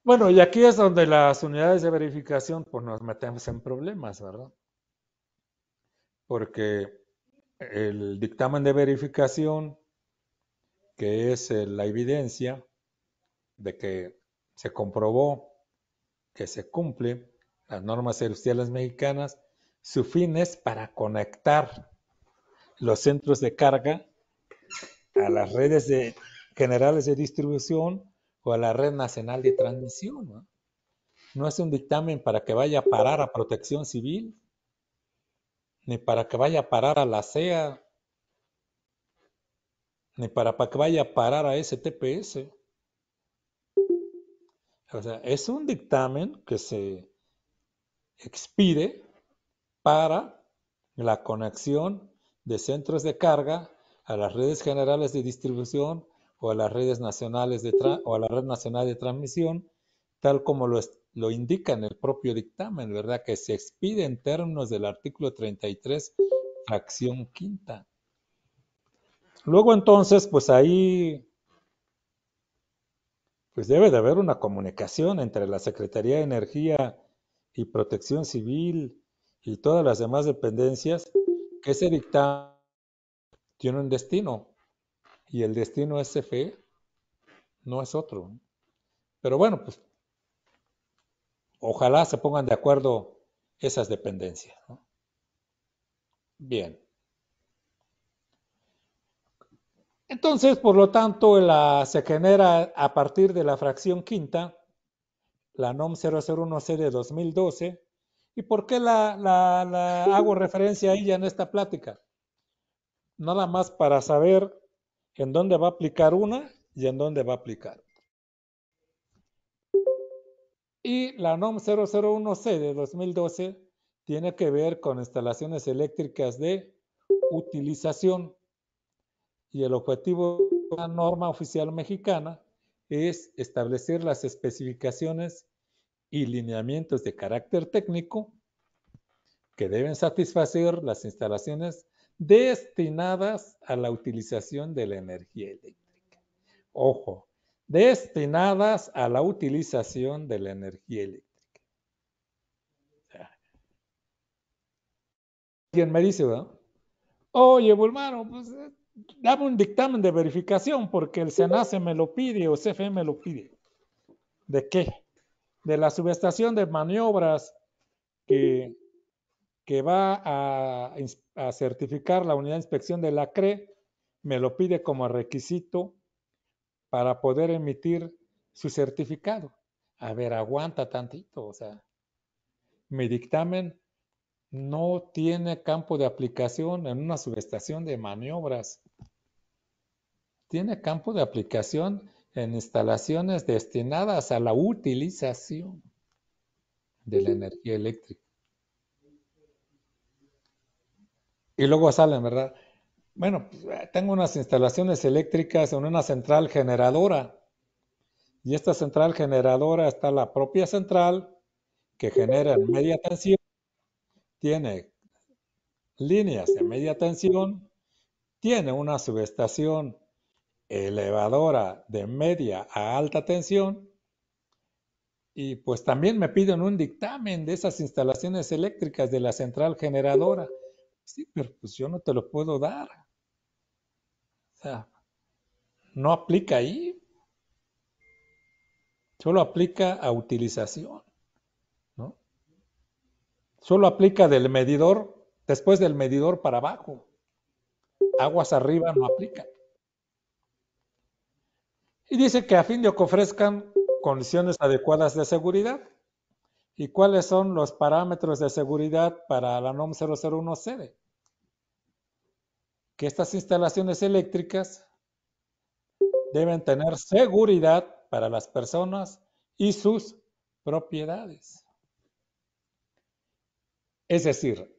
Bueno, y aquí es donde las unidades de verificación pues, nos metemos en problemas, ¿verdad? Porque el dictamen de verificación, que es eh, la evidencia de que se comprobó que se cumple las normas celestiales mexicanas, su fin es para conectar los centros de carga a las redes de, generales de distribución o a la Red Nacional de Transmisión. ¿no? es un dictamen para que vaya a parar a protección civil, ni para que vaya a parar a la CEA, ni para, para que vaya a parar a STPS. O sea, es un dictamen que se expire para la conexión de centros de carga a las redes generales de distribución o a las redes nacionales de o a la red nacional de transmisión, tal como lo, lo indica en el propio dictamen, ¿verdad? Que se expide en términos del artículo 33, fracción quinta. Luego entonces, pues ahí, pues debe de haber una comunicación entre la Secretaría de Energía y Protección Civil y todas las demás dependencias, que ese dictamen tiene un destino, y el destino es no es otro. Pero bueno, pues ojalá se pongan de acuerdo esas dependencias. Bien. Entonces, por lo tanto, la, se genera a partir de la fracción quinta, la NOM 001C de 2012. ¿Y por qué la, la hago referencia a ella en esta plática? Nada más para saber en dónde va a aplicar una y en dónde va a aplicar. Y la NOM 001C de 2012 tiene que ver con instalaciones eléctricas de utilización. Y el objetivo de la norma oficial mexicana es establecer las especificaciones y lineamientos de carácter técnico que deben satisfacer las instalaciones destinadas a la utilización de la energía eléctrica. Ojo, destinadas a la utilización de la energía eléctrica. ¿Quién me dice, verdad? Oye, hermano, pues eh, dame un dictamen de verificación porque el se me lo pide o CFE me lo pide. ¿De qué? De la subestación de maniobras que que va a, certificar la unidad de inspección de la CRE, me lo pide como requisito para poder emitir su certificado. A ver, aguanta tantito, o sea, mi dictamen no tiene campo de aplicación en una subestación de maniobras. Tiene campo de aplicación en instalaciones destinadas a la utilización de la energía eléctrica. Y luego salen, ¿verdad? Bueno, pues, eh, tengo unas instalaciones eléctricas en una central generadora. Y esta central generadora está la propia central que genera en media tensión. Tiene líneas de media tensión. Tiene una subestación elevadora de media a alta tensión. Y pues también me piden un dictamen de esas instalaciones eléctricas de la central generadora Sí, pero pues yo no te lo puedo dar. O sea, no aplica ahí. Solo aplica a utilización. ¿no? Solo aplica del medidor, después del medidor para abajo. Aguas arriba no aplica. Y dice que a fin de que ofrezcan condiciones adecuadas de seguridad y cuáles son los parámetros de seguridad para la NOM 001 sede. Que estas instalaciones eléctricas deben tener seguridad para las personas y sus propiedades. Es decir,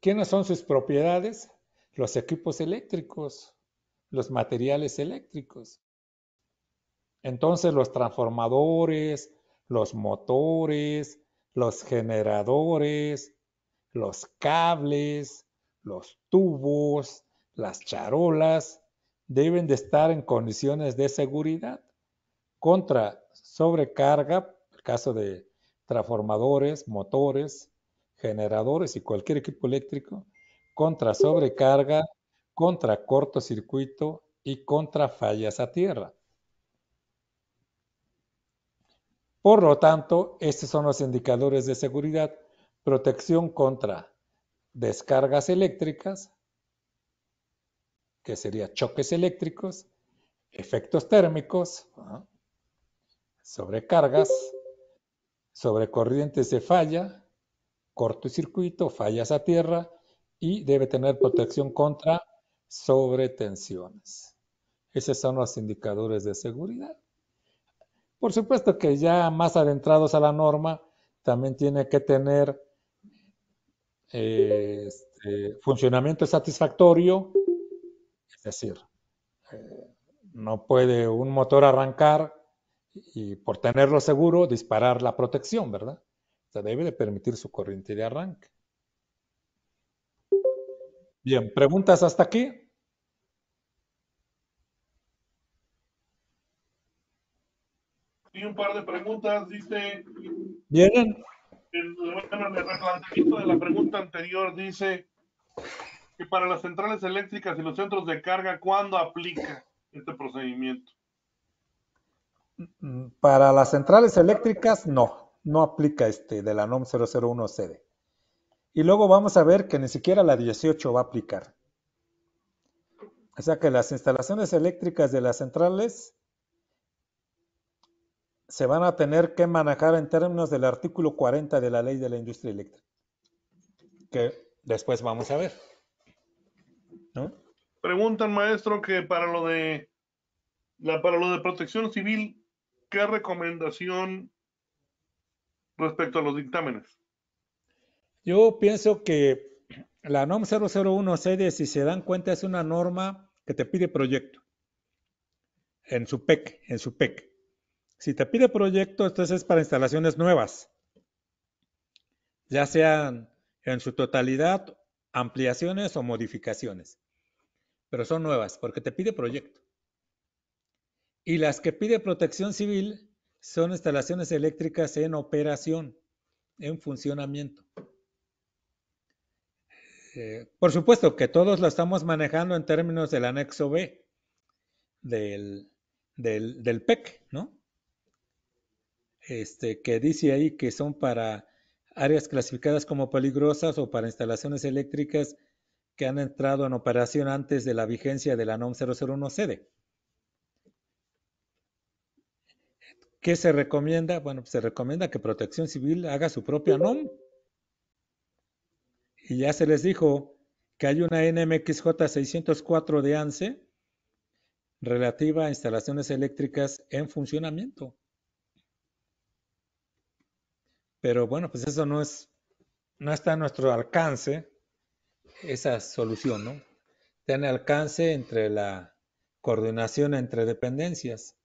¿quiénes son sus propiedades? Los equipos eléctricos, los materiales eléctricos. Entonces los transformadores, los motores, los generadores, los cables, los tubos, las charolas, deben de estar en condiciones de seguridad contra sobrecarga, el caso de transformadores, motores, generadores y cualquier equipo eléctrico, contra sobrecarga, contra cortocircuito y contra fallas a tierra. Por lo tanto, estos son los indicadores de seguridad, protección contra descargas eléctricas, que sería choques eléctricos, efectos térmicos, ¿ah? sobrecargas, sobrecorrientes de falla, cortocircuito, fallas a tierra y debe tener protección contra sobretensiones. Esos son los indicadores de seguridad. Por supuesto que ya más adentrados a la norma, también tiene que tener este, funcionamiento satisfactorio, es decir, eh, no puede un motor arrancar y por tenerlo seguro disparar la protección, ¿verdad? Se debe de permitir su corriente de arranque. Bien, preguntas hasta aquí. y un par de preguntas. Dice. ¿Vienen? El, bueno, el de la pregunta anterior dice que para las centrales eléctricas y los centros de carga, ¿cuándo aplica este procedimiento? Mm, para las centrales eléctricas, no, no aplica este de la NOM 001 CD. Y luego vamos a ver que ni siquiera la 18 va a aplicar. O sea que las instalaciones eléctricas de las centrales se van a tener que manejar en términos del artículo 40 de la ley de la industria eléctrica, que después vamos a ver. Preguntan, maestro, que para lo de la, para lo de protección civil, ¿qué recomendación respecto a los dictámenes? Yo pienso que la NOM 001 si se dan cuenta, es una norma que te pide proyecto en su PEC, en su PEC. Si te pide proyecto, entonces es para instalaciones nuevas, ya sean en su totalidad ampliaciones o modificaciones, pero son nuevas porque te pide proyecto. Y las que pide protección civil son instalaciones eléctricas en operación, en funcionamiento. Eh, por supuesto que todos lo estamos manejando en términos del anexo B del, del PEC, ¿no? Este, que dice ahí que son para áreas clasificadas como peligrosas o para instalaciones eléctricas que han entrado en operación antes de la vigencia de la NOM 001 sede. ¿Qué se recomienda? Bueno, pues se recomienda que Protección Civil haga su propia NOM. Y ya se les dijo que hay una NMXJ 604 de ANSE relativa a instalaciones eléctricas en funcionamiento. Pero bueno, pues eso no es, no está a nuestro alcance, esa solución, ¿no? Está en alcance entre la coordinación entre dependencias.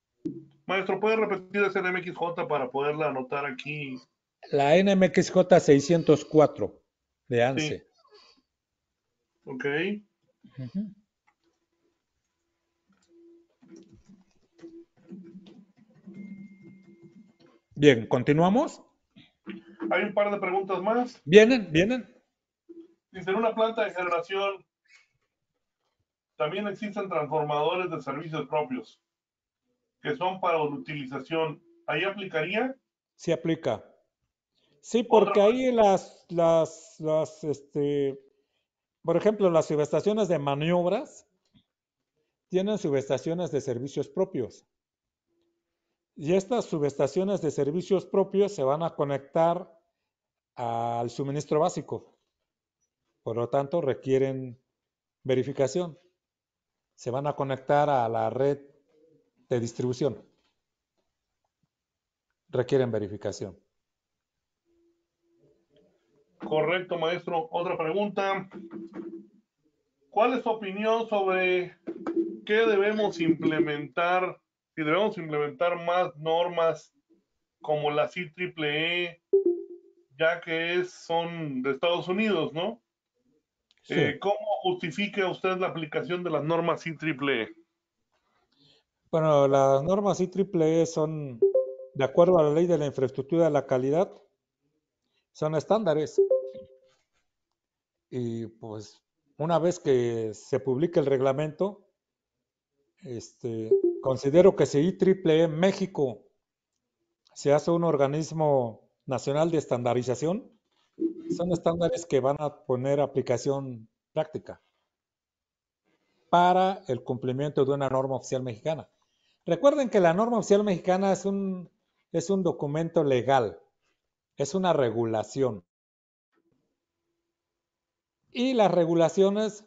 Maestro, ¿puede repetir esa NMXJ para poderla anotar aquí? La NMXJ 604 de ANSE. Ok. Bien, ¿continuamos? Hay un par de preguntas más. Vienen, vienen. Dice, en una planta de generación también existen transformadores de servicios propios que son para utilización. ¿Ahí aplicaría? Sí aplica. Sí, porque ahí las, las, las, este, por ejemplo, las subestaciones de maniobras tienen subestaciones de servicios propios. Y estas subestaciones de servicios propios se van a conectar al suministro básico. Por lo tanto, requieren verificación. Se van a conectar a la red de distribución. Requieren verificación. Correcto, maestro. Otra pregunta. ¿Cuál es su opinión sobre qué debemos implementar si debemos implementar más normas como la IEEE e, ya que son de Estados Unidos, ¿no? Eh, ¿Cómo justifica usted la aplicación de las normas IEEE? E? Bueno, las normas IEEE e son, de acuerdo a la ley de la infraestructura de la calidad, son estándares. Y pues una vez que se publique el reglamento, este, Considero que si IEEE e México se hace un organismo nacional de estandarización, son estándares que van a poner aplicación práctica para el cumplimiento de una norma oficial mexicana. Recuerden que la norma oficial mexicana es un, es un documento legal, es una regulación. Y las regulaciones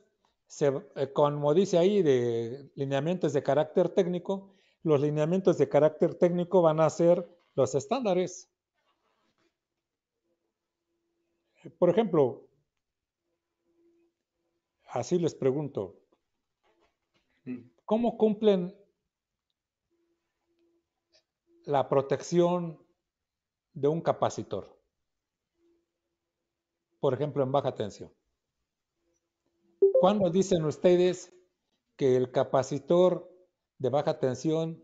eh, como dice ahí, de lineamientos de carácter técnico, los lineamientos de carácter técnico van a ser los estándares. Por ejemplo, así les pregunto, mm. ¿cómo cumplen la protección de un capacitor? Por ejemplo, en baja tensión. ¿Cuándo dicen ustedes que el capacitor de baja tensión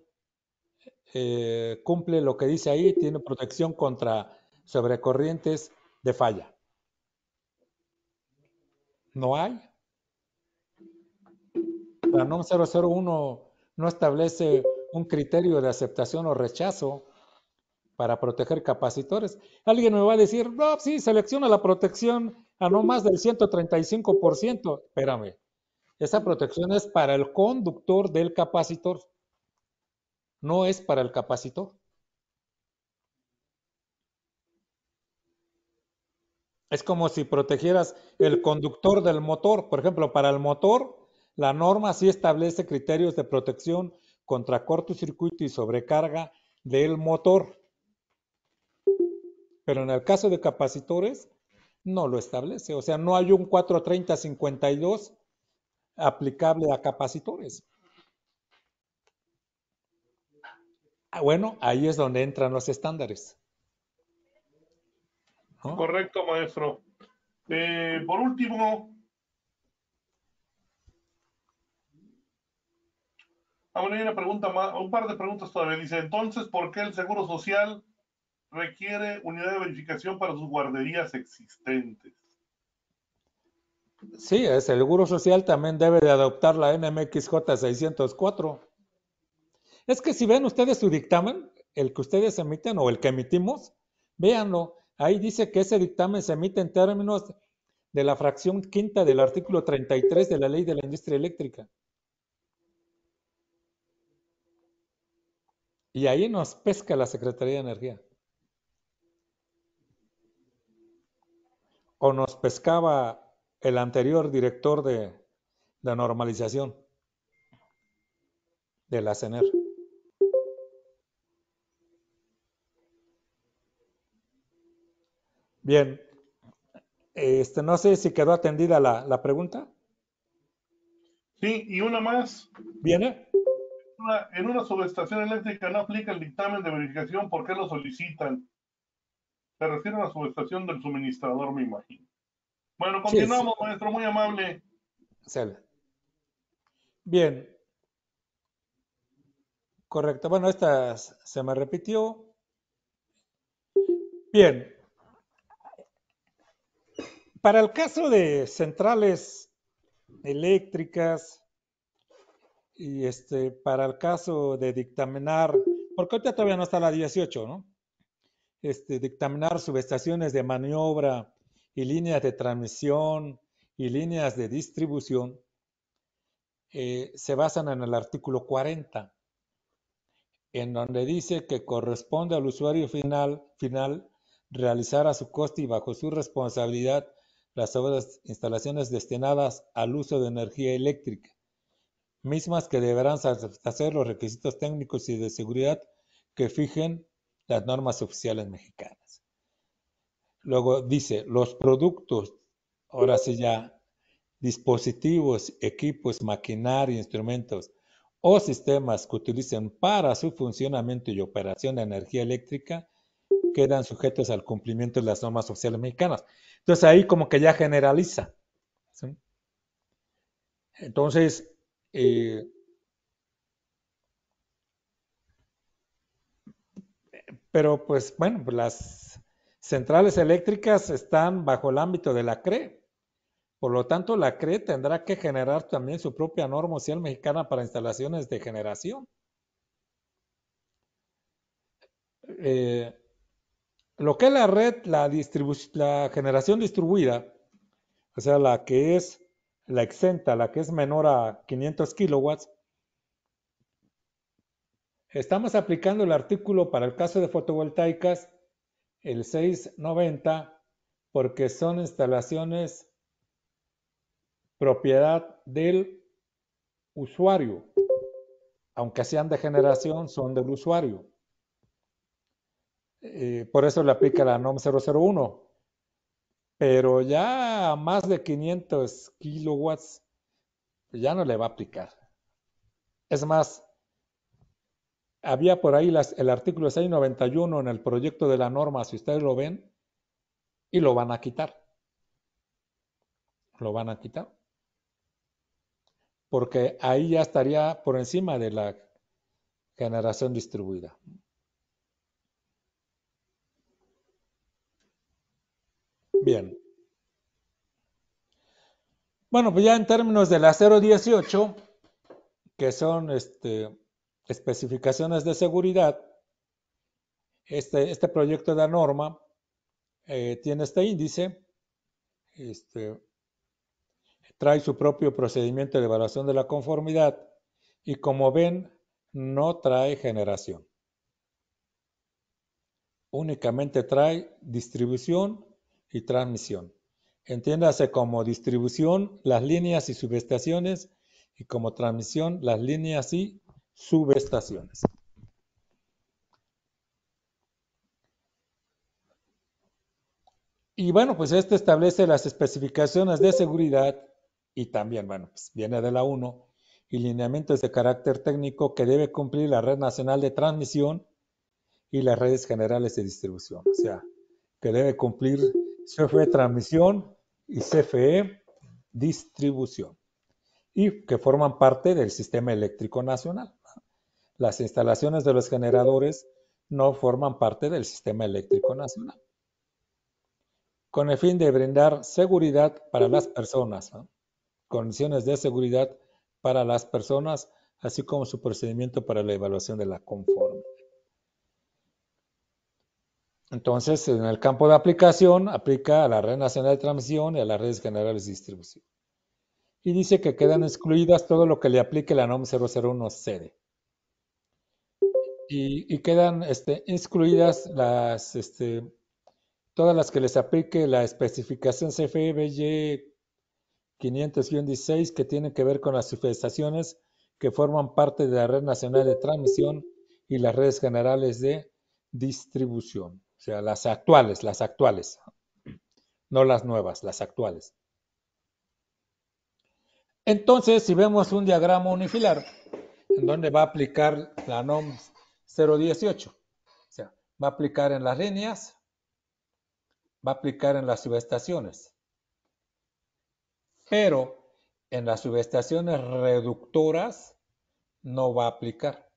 eh, cumple lo que dice ahí, tiene protección contra sobrecorrientes de falla? ¿No hay? La NOM 001 no establece un criterio de aceptación o rechazo para proteger capacitores. Alguien me va a decir, no, sí, selecciona la protección a no más del 135%. Espérame, esa protección es para el conductor del capacitor, no es para el capacitor. Es como si protegieras el conductor del motor. Por ejemplo, para el motor, la norma sí establece criterios de protección contra cortocircuito y sobrecarga del motor. Pero en el caso de capacitores, no lo establece. O sea, no hay un 430-52 aplicable a capacitores. Ah, bueno, ahí es donde entran los estándares. Correcto, maestro. Eh, por último, ah, hay una pregunta más, un par de preguntas todavía. Dice, entonces, ¿por qué el Seguro Social requiere unidad de verificación para sus guarderías existentes. Sí, el Seguro Social también debe de adoptar la NMXJ 604. Es que si ven ustedes su dictamen, el que ustedes emiten o el que emitimos, véanlo, ahí dice que ese dictamen se emite en términos de la fracción quinta del artículo 33 de la Ley de la Industria Eléctrica. Y ahí nos pesca la Secretaría de Energía. o nos pescaba el anterior director de, la normalización de la e e Bien, este, no sé si quedó atendida la, pregunta. Sí, y una más. ¿Viene? en una subestación eléctrica no aplica el dictamen de verificación porque lo solicitan. Se refiere a la subestación del suministrador, me imagino. Bueno, continuamos, maestro, muy amable. Bien. Correcto. Bueno, esta se me repitió. Bien. Para el caso de centrales eléctricas y este, para el caso de dictaminar, porque ahorita todavía no está la 18, ¿no? Este, dictaminar subestaciones de maniobra y líneas de transmisión y líneas de distribución eh, se basan en el artículo 40, en donde dice que corresponde al usuario final, final realizar a su coste y bajo su responsabilidad las obras instalaciones destinadas al uso de energía eléctrica, mismas que deberán satisfacer los requisitos técnicos y de seguridad que fijen las normas oficiales mexicanas. Luego dice, los productos, ahora sí ya, dispositivos, equipos, maquinaria, instrumentos o sistemas que utilicen para su funcionamiento y operación de energía eléctrica quedan sujetos al cumplimiento de las normas oficiales mexicanas. Entonces ahí como que ya generaliza. Entonces, eh, Pero pues bueno, pues, las centrales eléctricas están bajo el ámbito de la CRE. Por lo tanto, la CRE tendrá que generar también su propia norma social mexicana para instalaciones de generación. Eh, lo que es la red, la, la generación distribuida, o sea, la que es la exenta, la que es menor a 500 kilowatts, Estamos aplicando el artículo para el caso de fotovoltaicas, el 690, porque son instalaciones propiedad del usuario. Aunque sean de generación, son del usuario. Eh, por eso le aplica la NOM 001. Pero ya a más de 500 kilowatts ya no le va a aplicar. Es más, había por ahí las, el artículo 691 en el proyecto de la norma, si ustedes lo ven, y lo van a quitar. Lo van a quitar. Porque ahí ya estaría por encima de la generación distribuida. Bien. Bueno, pues ya en términos de la 018, que son este, especificaciones de seguridad, este, este proyecto de norma eh, tiene este índice, este, trae su propio procedimiento de evaluación de la conformidad y como ven, no trae generación. Únicamente trae distribución y transmisión. Entiéndase como distribución las líneas y subestaciones y como transmisión las líneas y subestaciones. Y bueno, pues este establece las especificaciones de seguridad y también, bueno, pues viene de la 1, y lineamientos de carácter técnico que debe cumplir la red nacional de transmisión y las redes generales de distribución. O sea, que debe cumplir CFE transmisión y CFE distribución y que forman parte del sistema eléctrico nacional. Las instalaciones de los generadores no forman parte del sistema eléctrico nacional. Con el fin de brindar seguridad para las personas, condiciones de seguridad para las personas, así como su procedimiento para la evaluación de la conformidad. Entonces, en el campo de aplicación, aplica a la red nacional de transmisión y a las redes generales de distribución. Y dice que quedan excluidas todo lo que le aplique la NOM 001 CD y, quedan este, excluidas las, este, todas las que les aplique la especificación CFBY e 516 que tienen que ver con las subestaciones que forman parte de la red nacional de transmisión y las redes generales de distribución. O sea, las actuales, las actuales, no las nuevas, las actuales. Entonces, si vemos un diagrama unifilar, en donde va a aplicar la NOM 0.18. O sea, va a aplicar en las líneas, va a aplicar en las subestaciones. Pero en las subestaciones reductoras no va a aplicar.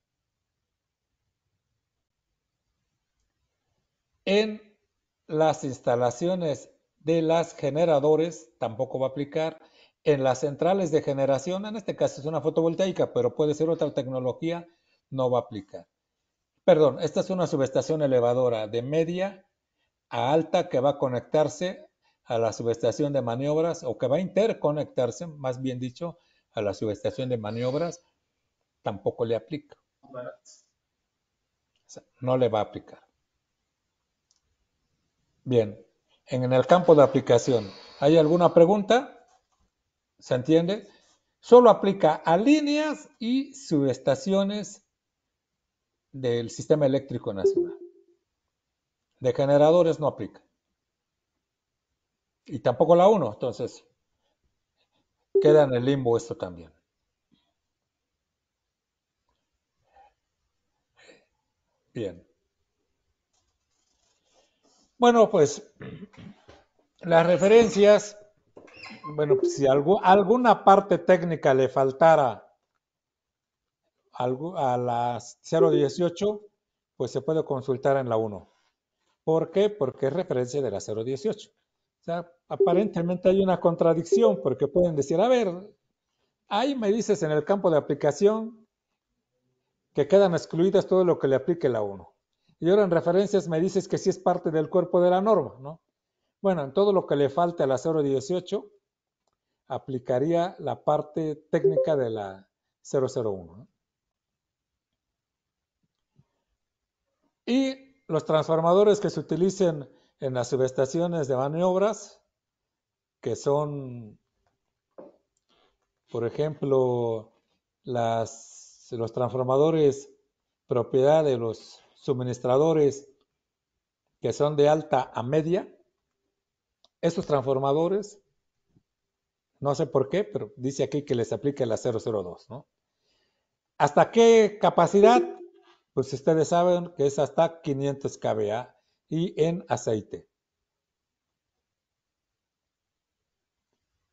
En las instalaciones de las generadores tampoco va a aplicar. En las centrales de generación, en este caso es una fotovoltaica, pero puede ser otra tecnología, no va a aplicar. Perdón, esta es una subestación elevadora de media a alta que va a conectarse a la subestación de maniobras o que va a interconectarse, más bien dicho, a la subestación de maniobras, tampoco le aplica. no le va a aplicar. Bien, en el campo de aplicación, ¿hay alguna pregunta? ¿Se entiende? Solo aplica a líneas y subestaciones del Sistema Eléctrico Nacional. De generadores no aplica. Y tampoco la 1, entonces queda en el limbo esto también. Bien. Bueno, pues las referencias, bueno, pues, si algo, alguna parte técnica le faltara a las 018, pues se puede consultar en la 1. ¿Por qué? Porque es referencia de la 018. O sea, aparentemente hay una contradicción porque pueden decir, a ver, ahí me dices en el campo de aplicación que quedan excluidas todo lo que le aplique la 1. Y ahora en referencias me dices que sí es parte del cuerpo de la norma, ¿no? Bueno, en todo lo que le falte a la 018, aplicaría la parte técnica de la 001. ¿no? Y los transformadores que se utilicen en las subestaciones de maniobras, que son, por ejemplo, las, los transformadores propiedad de los suministradores que son de alta a media, esos transformadores, no sé por qué, pero dice aquí que les aplica la 002, ¿Hasta qué capacidad? pues ustedes saben que es hasta 500 kVA y en aceite.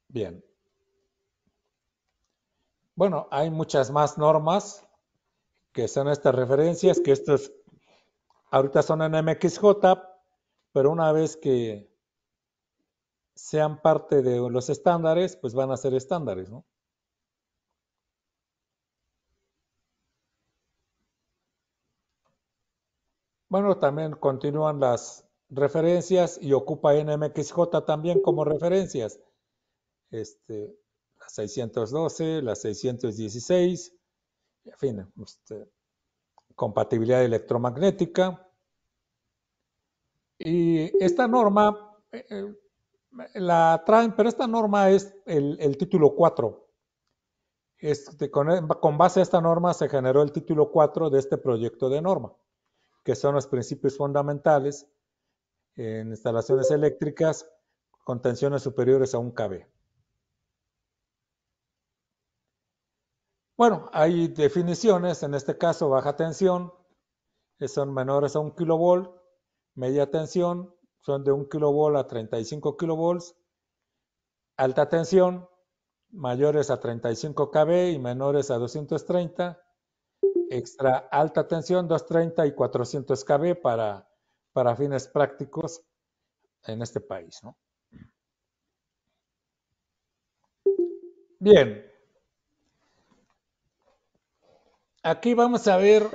Bien. Bueno, hay muchas más normas que son estas referencias, que estos ahorita son en MXJ, pero una vez que sean parte de los estándares, pues van a ser estándares, ¿no? Bueno, también continúan las referencias y ocupa NMXJ también como referencias. Este, la 612, la 616, en fin, este, compatibilidad electromagnética. Y esta norma eh, eh, la traen, pero esta norma es el, título 4. Este, con, con base a esta norma se generó el título 4 de este proyecto de norma que son los principios fundamentales en instalaciones eléctricas con tensiones superiores a 1 kV. Bueno, hay definiciones, en este caso baja tensión, que son menores a 1 kilovolt, media tensión, son de 1 kV a 35 kilovolts, alta tensión, mayores a 35 kV y menores a 230 extra alta tensión, 230 y 400 kV para, para fines prácticos en este país. Bien. Aquí vamos a ver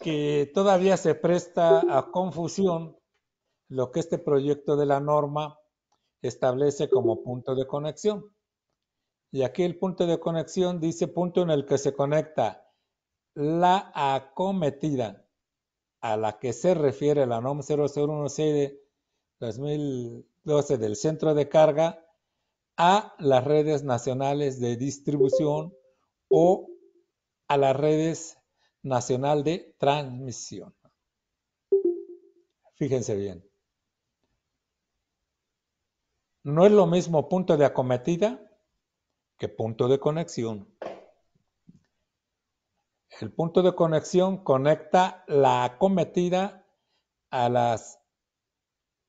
que todavía se presta a confusión lo que este proyecto de la norma establece como punto de conexión. Y aquí el punto de conexión dice punto en el que se conecta la acometida a la que se refiere la NOM 0016 de 2012 del centro de carga a las redes nacionales de distribución o a las redes nacional de transmisión. Fíjense bien. No es lo mismo punto de acometida que punto de conexión. El punto de conexión conecta la acometida a las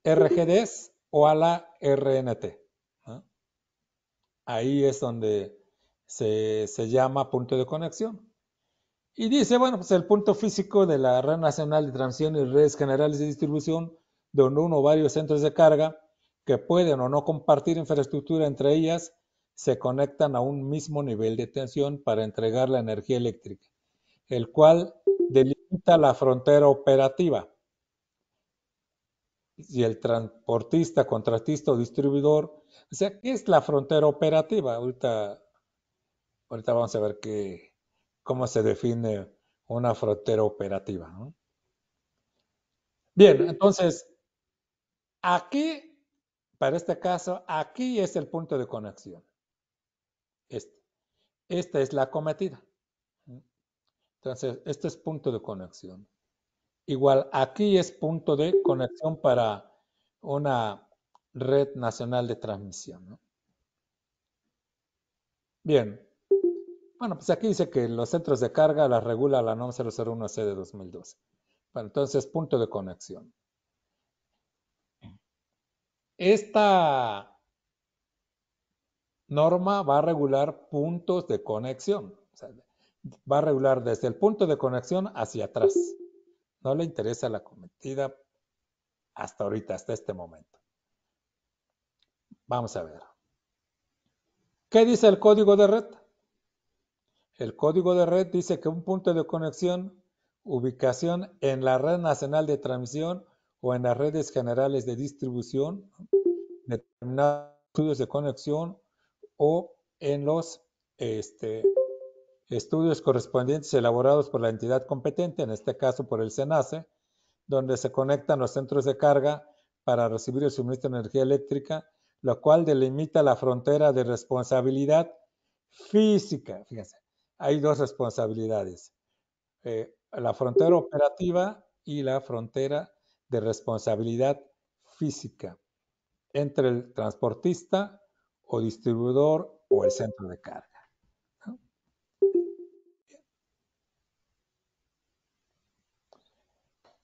RGDs o a la RNT. Ahí es donde se, llama punto de conexión. Y dice, bueno, pues el punto físico de la red nacional de transición y redes generales de distribución donde uno o varios centros de carga que pueden o no compartir infraestructura entre ellas se conectan a un mismo nivel de tensión para entregar la energía eléctrica el cual delimita la frontera operativa y el transportista, contratista o distribuidor. O sea, ¿qué es la frontera operativa? Ahorita, ahorita vamos a ver qué, cómo se define una frontera operativa. Bien, entonces, aquí, para este caso, aquí es el punto de conexión. Este. Esta es la cometida. Entonces, este es punto de conexión. Igual, aquí es punto de conexión para una red nacional de transmisión. Bien. Bueno, pues aquí dice que los centros de carga las regula la NOM 001C de 2012. Bueno, entonces, punto de conexión. Esta norma va a regular puntos de conexión va a regular desde el punto de conexión hacia atrás. No le interesa la cometida hasta ahorita, hasta este momento. Vamos a ver. ¿Qué dice el código de red? El código de red dice que un punto de conexión, ubicación en la red nacional de transmisión o en las redes generales de distribución, determinados estudios de conexión o en los este, estudios correspondientes elaborados por la entidad competente, en este caso por el SENACE, donde se conectan los centros de carga para recibir el suministro de energía eléctrica, lo cual delimita la frontera de responsabilidad física. Fíjense, hay dos responsabilidades, eh, la frontera operativa y la frontera de responsabilidad física entre el transportista o distribuidor o el centro de carga.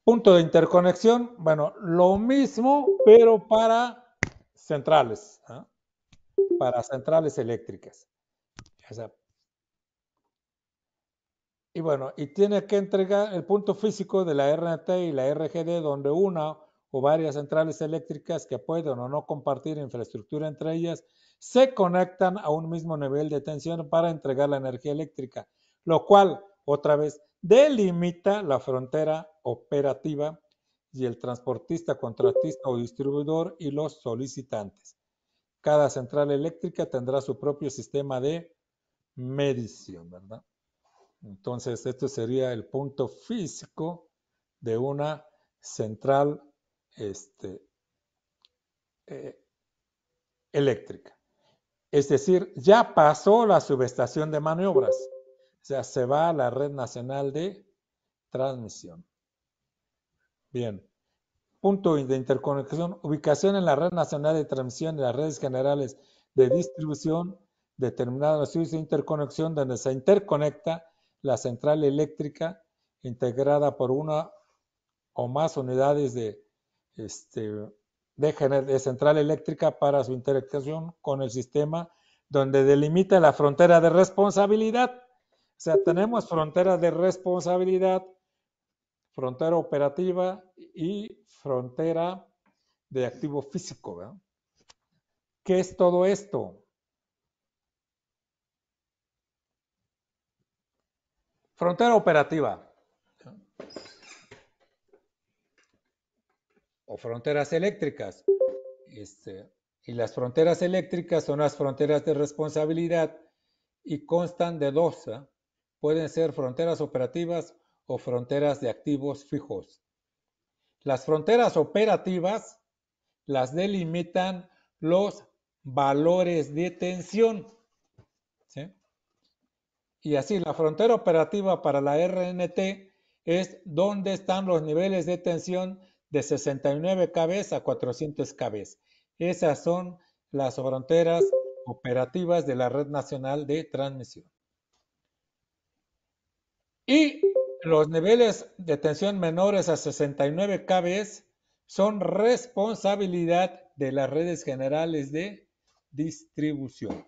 Punto de interconexión, bueno, lo mismo, pero para centrales, ¿ah? para centrales eléctricas. y bueno, y tiene que entregar el punto físico de la RNT y la RGD, donde una o varias centrales eléctricas que pueden o no compartir infraestructura entre ellas, se conectan a un mismo nivel de tensión para entregar la energía eléctrica, lo cual, otra vez, delimita la frontera operativa y el transportista, contratista o distribuidor y los solicitantes. Cada central eléctrica tendrá su propio sistema de medición, ¿verdad? Entonces, esto sería el punto físico de una central este, eh, eléctrica. Es decir, ya pasó la subestación de maniobras, o sea, se va a la red nacional de transmisión. Bien. Punto de interconexión, ubicación en la red nacional de transmisión de las redes generales de distribución, determinada de interconexión donde se interconecta la central eléctrica integrada por una o más unidades de, este, de, central eléctrica para su interacción con el sistema donde delimita la frontera de responsabilidad. O sea, tenemos frontera de responsabilidad frontera operativa y frontera de activo físico. ¿Qué es todo esto? Frontera operativa. O fronteras eléctricas. Este, y las fronteras eléctricas son las fronteras de responsabilidad y constan de dos. ¿eh? Pueden ser fronteras operativas o fronteras de activos fijos. Las fronteras operativas las delimitan los valores de tensión. Y así, la frontera operativa para la RNT es donde están los niveles de tensión de 69 kb a 400 kb. Esas son las fronteras operativas de la Red Nacional de Transmisión. Y los niveles de tensión menores a 69 Kb son responsabilidad de las redes generales de distribución.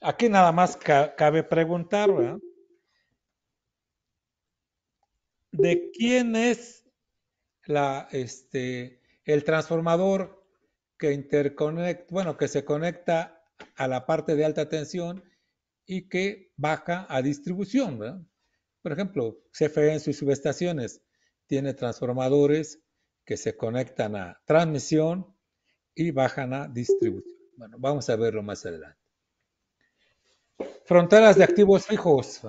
Aquí nada más cabe preguntar, ¿De quién es la, este, el transformador que interconecta, bueno, que se conecta a la parte de alta tensión y que baja a distribución. Por ejemplo, CFE en sus subestaciones tiene transformadores que se conectan a transmisión y bajan a distribución. Bueno, vamos a verlo más adelante. Fronteras de activos fijos.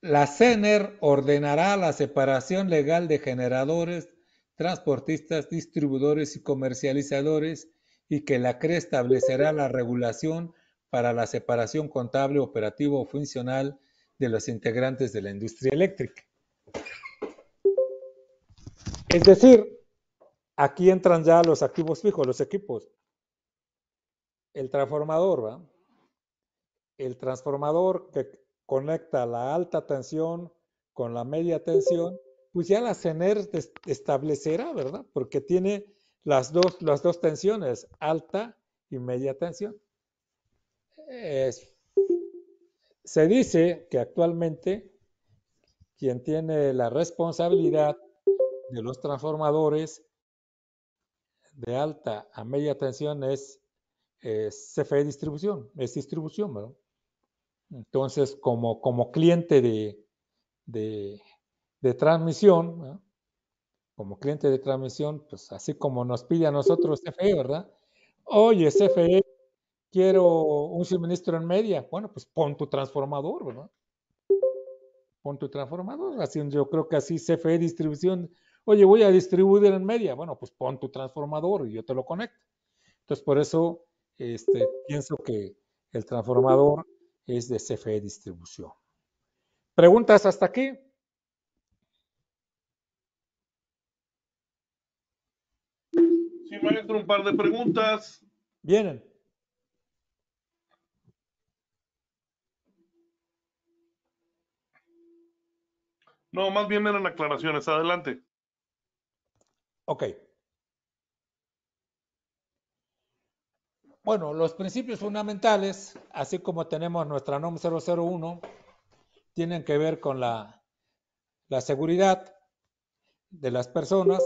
La CENER ordenará la separación legal de generadores, transportistas, distribuidores y comercializadores y que la CRE establecerá la regulación para la separación contable, operativa o funcional de los integrantes de la industria eléctrica. Es decir, aquí entran ya los activos fijos, los equipos. El transformador, ¿va? El transformador que conecta la alta tensión con la media tensión, pues ya la CENER establecerá, ¿verdad? Porque tiene las dos, las dos tensiones, alta y media tensión. se dice que actualmente quien tiene la responsabilidad de los transformadores de alta a media tensión es, CFE Distribución, es distribución, Entonces, como, como cliente de, de, de transmisión, ¿no? como cliente de transmisión, pues así como nos pide a nosotros CFE, ¿verdad? Oye, CFE, quiero un suministro en media. Bueno, pues pon tu transformador, ¿verdad? Pon tu transformador. Así, yo creo que así CFE distribución. Oye, voy a distribuir en media. Bueno, pues pon tu transformador y yo te lo conecto. Entonces, por eso este, pienso que el transformador es de CFE distribución. ¿Preguntas hasta aquí? maestro, un par de preguntas. Vienen. No, más bien eran aclaraciones. Adelante. Ok. Bueno, los principios fundamentales, así como tenemos nuestra NOM 001, tienen que ver con la, la seguridad de las personas,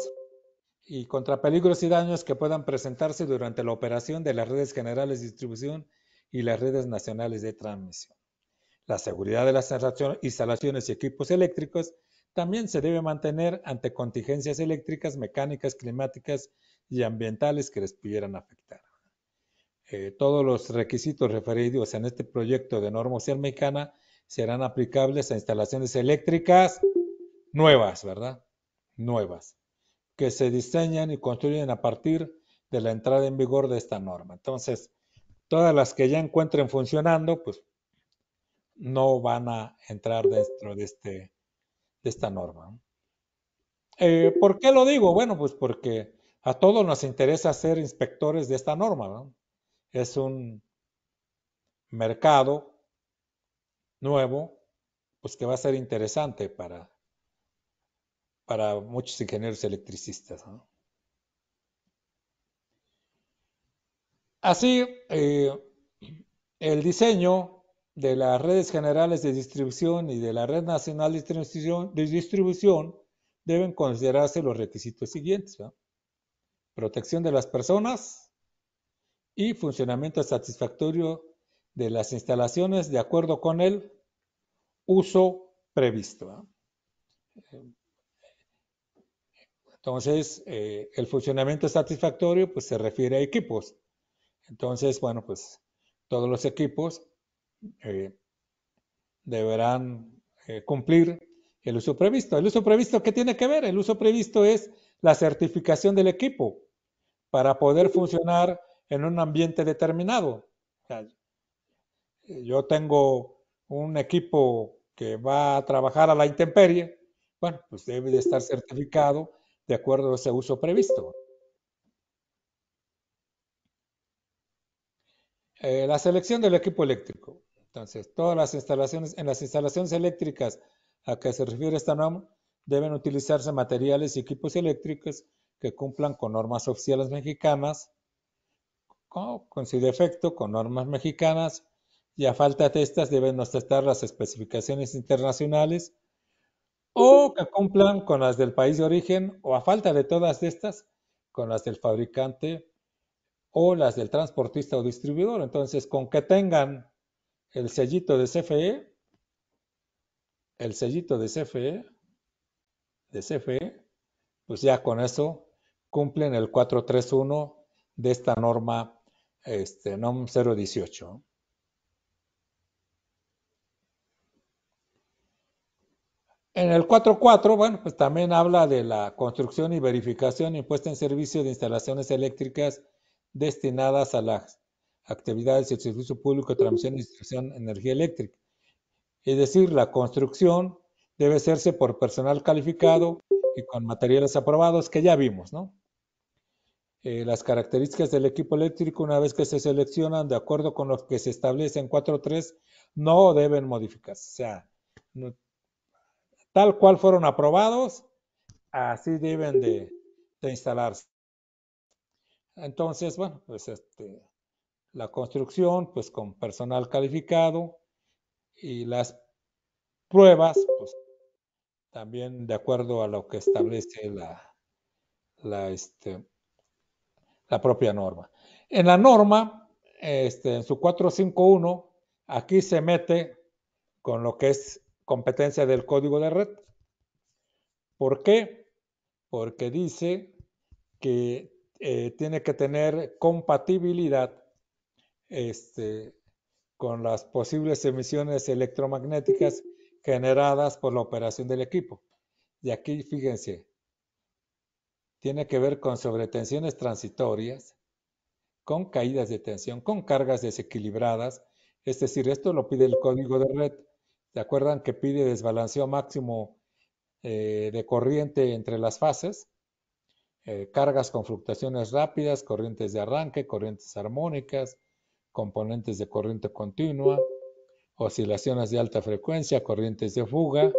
y contra peligros y daños que puedan presentarse durante la operación de las redes generales de distribución y las redes nacionales de transmisión. La seguridad de las instalaciones y equipos eléctricos también se debe mantener ante contingencias eléctricas, mecánicas, climáticas y ambientales que les pudieran afectar. Eh, todos los requisitos referidos en este proyecto de norma oficial mexicana serán aplicables a instalaciones eléctricas nuevas, ¿verdad? Nuevas que se diseñan y construyen a partir de la entrada en vigor de esta norma. Entonces, todas las que ya encuentren funcionando, pues no van a entrar dentro de, este, de esta norma. Eh, ¿Por qué lo digo? Bueno, pues porque a todos nos interesa ser inspectores de esta norma. Es un mercado nuevo, pues que va a ser interesante para para muchos ingenieros electricistas. Así, eh, el diseño de las redes generales de distribución y de la red nacional de distribución, deben considerarse los requisitos siguientes. Protección de las personas y funcionamiento satisfactorio de las instalaciones de acuerdo con el uso previsto. Entonces, eh, el funcionamiento satisfactorio pues se refiere a equipos. Entonces, bueno, pues todos los equipos eh, deberán eh, cumplir el uso previsto. ¿El uso previsto qué tiene que ver? El uso previsto es la certificación del equipo para poder funcionar en un ambiente determinado. yo tengo un equipo que va a trabajar a la intemperie, bueno, pues debe de estar certificado de acuerdo a ese uso previsto. Eh, la selección del equipo eléctrico. Entonces, todas las instalaciones, en las instalaciones eléctricas a que se refiere esta norma, deben utilizarse materiales y equipos eléctricos que cumplan con normas oficiales mexicanas, con su defecto, con normas mexicanas, y a falta de estas deben no las especificaciones internacionales o que cumplan con las del país de origen o a falta de todas estas, con las del fabricante o las del transportista o distribuidor. Entonces, con que tengan el sellito de CFE, el sellito de CFE, de CFE, pues ya con eso cumplen el 431 de esta norma este, NOM 018. En el 4.4, bueno, pues también habla de la construcción y verificación y puesta en servicio de instalaciones eléctricas destinadas a las actividades del servicio público de transmisión y e distribución de energía eléctrica. Es decir, la construcción debe hacerse por personal calificado y con materiales aprobados que ya vimos, ¿no? Eh, las características del equipo eléctrico, una vez que se seleccionan de acuerdo con lo que se establece en 4.3, no deben modificarse. O sea, no, tal cual fueron aprobados, así deben de, instalarse. Entonces, bueno, pues este, la construcción, pues con personal calificado y las pruebas, pues también de acuerdo a lo que establece la, la, este, la propia norma. En la norma, este, en su 451, aquí se mete con lo que es competencia del código de red. ¿Por qué? Porque dice que eh, tiene que tener compatibilidad este, con las posibles emisiones electromagnéticas generadas por la operación del equipo. Y aquí, fíjense, tiene que ver con sobretensiones transitorias, con caídas de tensión, con cargas desequilibradas. Es decir, esto lo pide el código de red ¿Se acuerdan que pide desbalanceo máximo eh, de corriente entre las fases? Eh, cargas con fluctuaciones rápidas, corrientes de arranque, corrientes armónicas, componentes de corriente continua, oscilaciones de alta frecuencia, corrientes de fuga,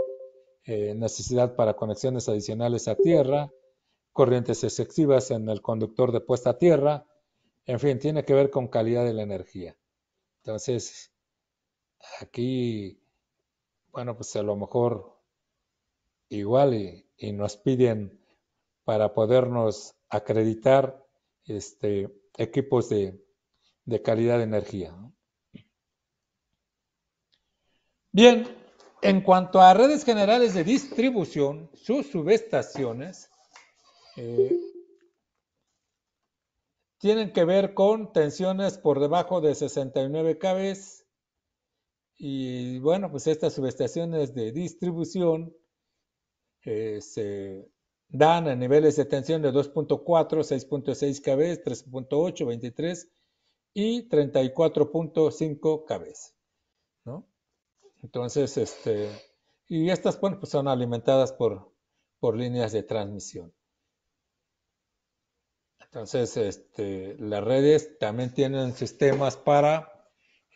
eh, necesidad para conexiones adicionales a tierra, corrientes excesivas en el conductor de puesta a tierra, en fin, tiene que ver con calidad de la energía. Entonces, aquí bueno, pues a lo mejor igual y, nos piden para podernos acreditar este, equipos de, calidad de energía. Bien, en cuanto a redes generales de distribución, sus subestaciones eh, tienen que ver con tensiones por debajo de 69 kV y bueno, pues estas subestaciones de distribución eh, se dan a niveles de tensión de 2.4, 6.6 kb, 3.8, 23 y 34.5 kb. ¿no? Entonces, este, y estas bueno, pues son alimentadas por, por líneas de transmisión. Entonces, este, las redes también tienen sistemas para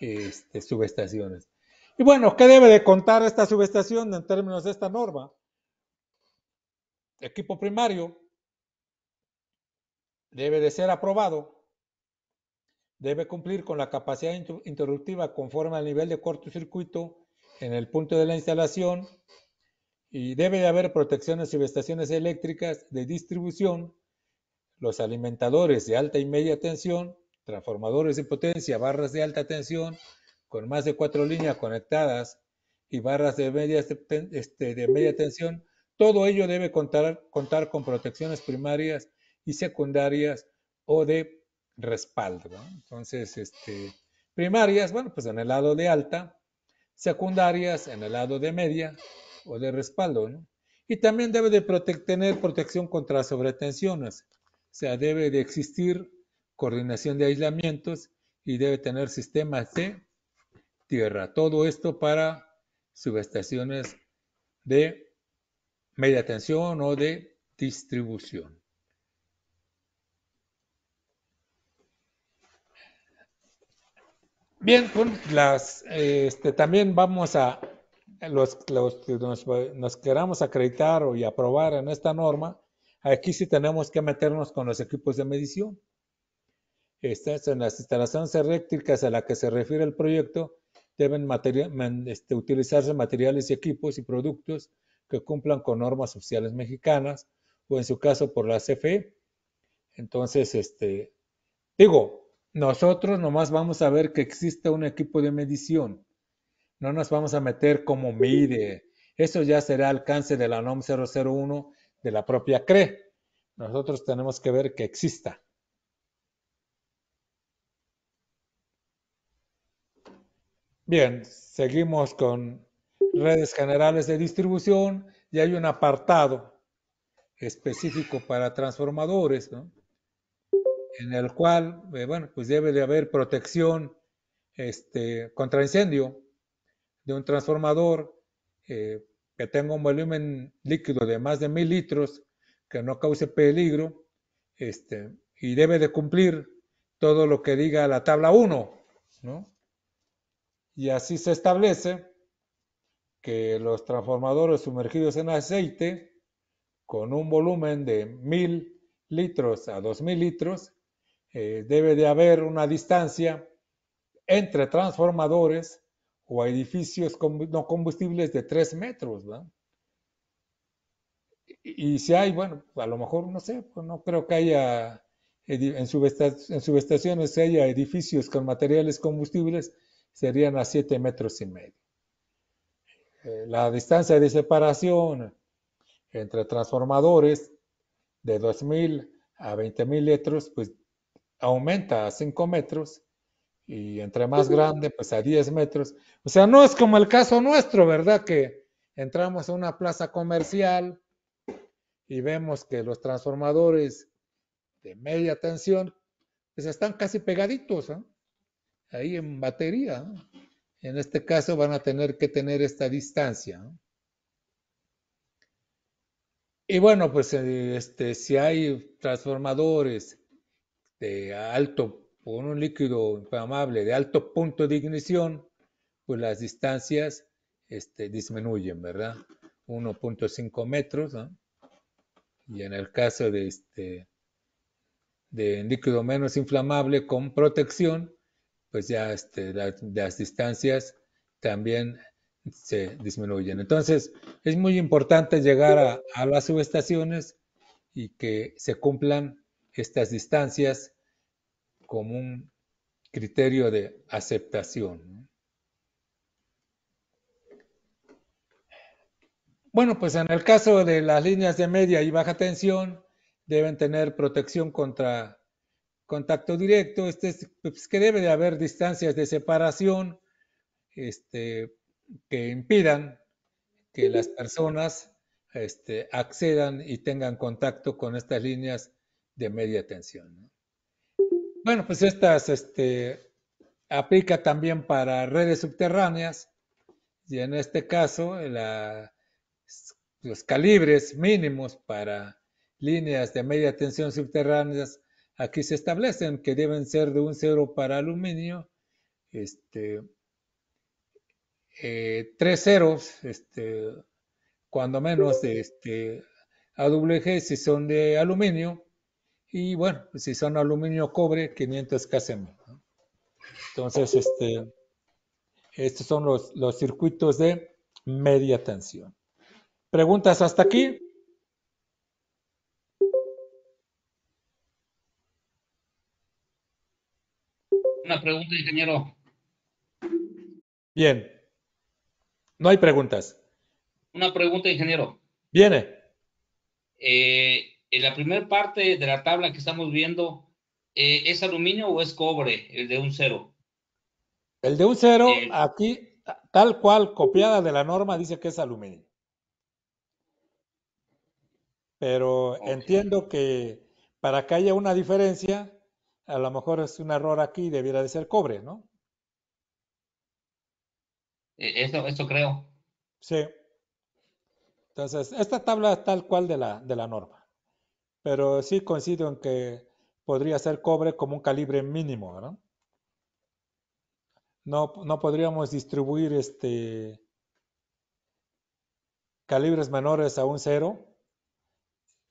este, subestaciones. Y bueno, ¿qué debe de contar esta subestación en términos de esta norma? Equipo primario debe de ser aprobado, debe cumplir con la capacidad interruptiva conforme al nivel de cortocircuito en el punto de la instalación y debe de haber protecciones subestaciones eléctricas de distribución, los alimentadores de alta y media tensión, transformadores de potencia, barras de alta tensión, con más de cuatro líneas conectadas y barras de media, este, de media tensión, todo ello debe contar, contar con protecciones primarias y secundarias o de respaldo. Entonces, este, primarias, bueno, pues en el lado de alta, secundarias en el lado de media o de respaldo. Y también debe de tener protección contra sobretensiones. O sea, debe de existir coordinación de aislamientos y debe tener sistemas de tierra. Todo esto para subestaciones de media tensión o de distribución. Bien, con las, este, también vamos a, los, nos, queramos acreditar y aprobar en esta norma, aquí sí tenemos que meternos con los equipos de medición. Estas son las instalaciones eléctricas a las que se refiere el proyecto, deben este, utilizarse materiales y equipos y productos que cumplan con normas sociales mexicanas o en su caso por la CFE. Entonces, este, digo, nosotros nomás vamos a ver que exista un equipo de medición. No nos vamos a meter como mide. Eso ya será alcance de la NOM 001 de la propia CRE. Nosotros tenemos que ver que exista. Bien, seguimos con redes generales de distribución y hay un apartado específico para transformadores, ¿no? en el cual, eh, bueno, pues debe de haber protección este, contra incendio de un transformador eh, que tenga un volumen líquido de más de mil litros, que no cause peligro, este, y debe de cumplir todo lo que diga la tabla 1, ¿no? Y así se establece que los transformadores sumergidos en aceite, con un volumen de 1000 litros a 2000 litros, eh, debe de haber una distancia entre transformadores o edificios no combustibles de 3 metros. Y, si hay, bueno, a lo mejor no sé, pues no creo que haya en, subestaciones, en haya edificios con materiales combustibles serían a 7 metros y medio. Eh, la distancia de separación entre transformadores de 2.000 a 20.000 litros, pues aumenta a 5 metros y entre más grande, pues a 10 metros. O sea, no es como el caso nuestro, ¿verdad? Que entramos a una plaza comercial y vemos que los transformadores de media tensión, pues están casi pegaditos, ¿eh? ahí en batería. En este caso van a tener que tener esta distancia. Y bueno, pues eh, este, si hay transformadores de alto, con un líquido inflamable de alto punto de ignición, pues las distancias este, disminuyen, ¿verdad? 1.5 metros. Y en el caso de, este, de líquido menos inflamable con protección, pues ya este, las distancias también se disminuyen. Entonces, es muy importante llegar a, a las subestaciones y que se cumplan estas distancias como un criterio de aceptación. Bueno, pues en el caso de las líneas de media y baja tensión, deben tener protección contra contacto directo, este es, pues, que debe de haber distancias de separación este, que impidan que las personas este, accedan y tengan contacto con estas líneas de media tensión. Bueno, pues estas este, aplica también para redes subterráneas y en este caso los calibres mínimos para líneas de media tensión subterráneas Aquí se establecen que deben ser de un cero para aluminio, este, eh, tres ceros, este, cuando menos este, AWG si son de aluminio, y bueno, si son aluminio cobre, 500 KCM. Entonces, este, estos son los circuitos de media tensión. ¿Preguntas hasta aquí? Una pregunta, ingeniero. Bien. No hay preguntas. Una pregunta, ingeniero. Viene. Eh, en la primera parte de la tabla que estamos viendo, eh, ¿es aluminio o es cobre el de un cero? El de un cero, aquí, tal cual, copiada de la norma, dice que es aluminio. Pero entiendo que para que haya una diferencia, a lo mejor es un error aquí, debiera de ser cobre, ¿no? E, eso, eso creo. Sí. Entonces, esta tabla es tal cual de la, de la norma, pero sí coincido en que podría ser cobre como un calibre mínimo, ¿no? No, no podríamos distribuir este calibres menores a un cero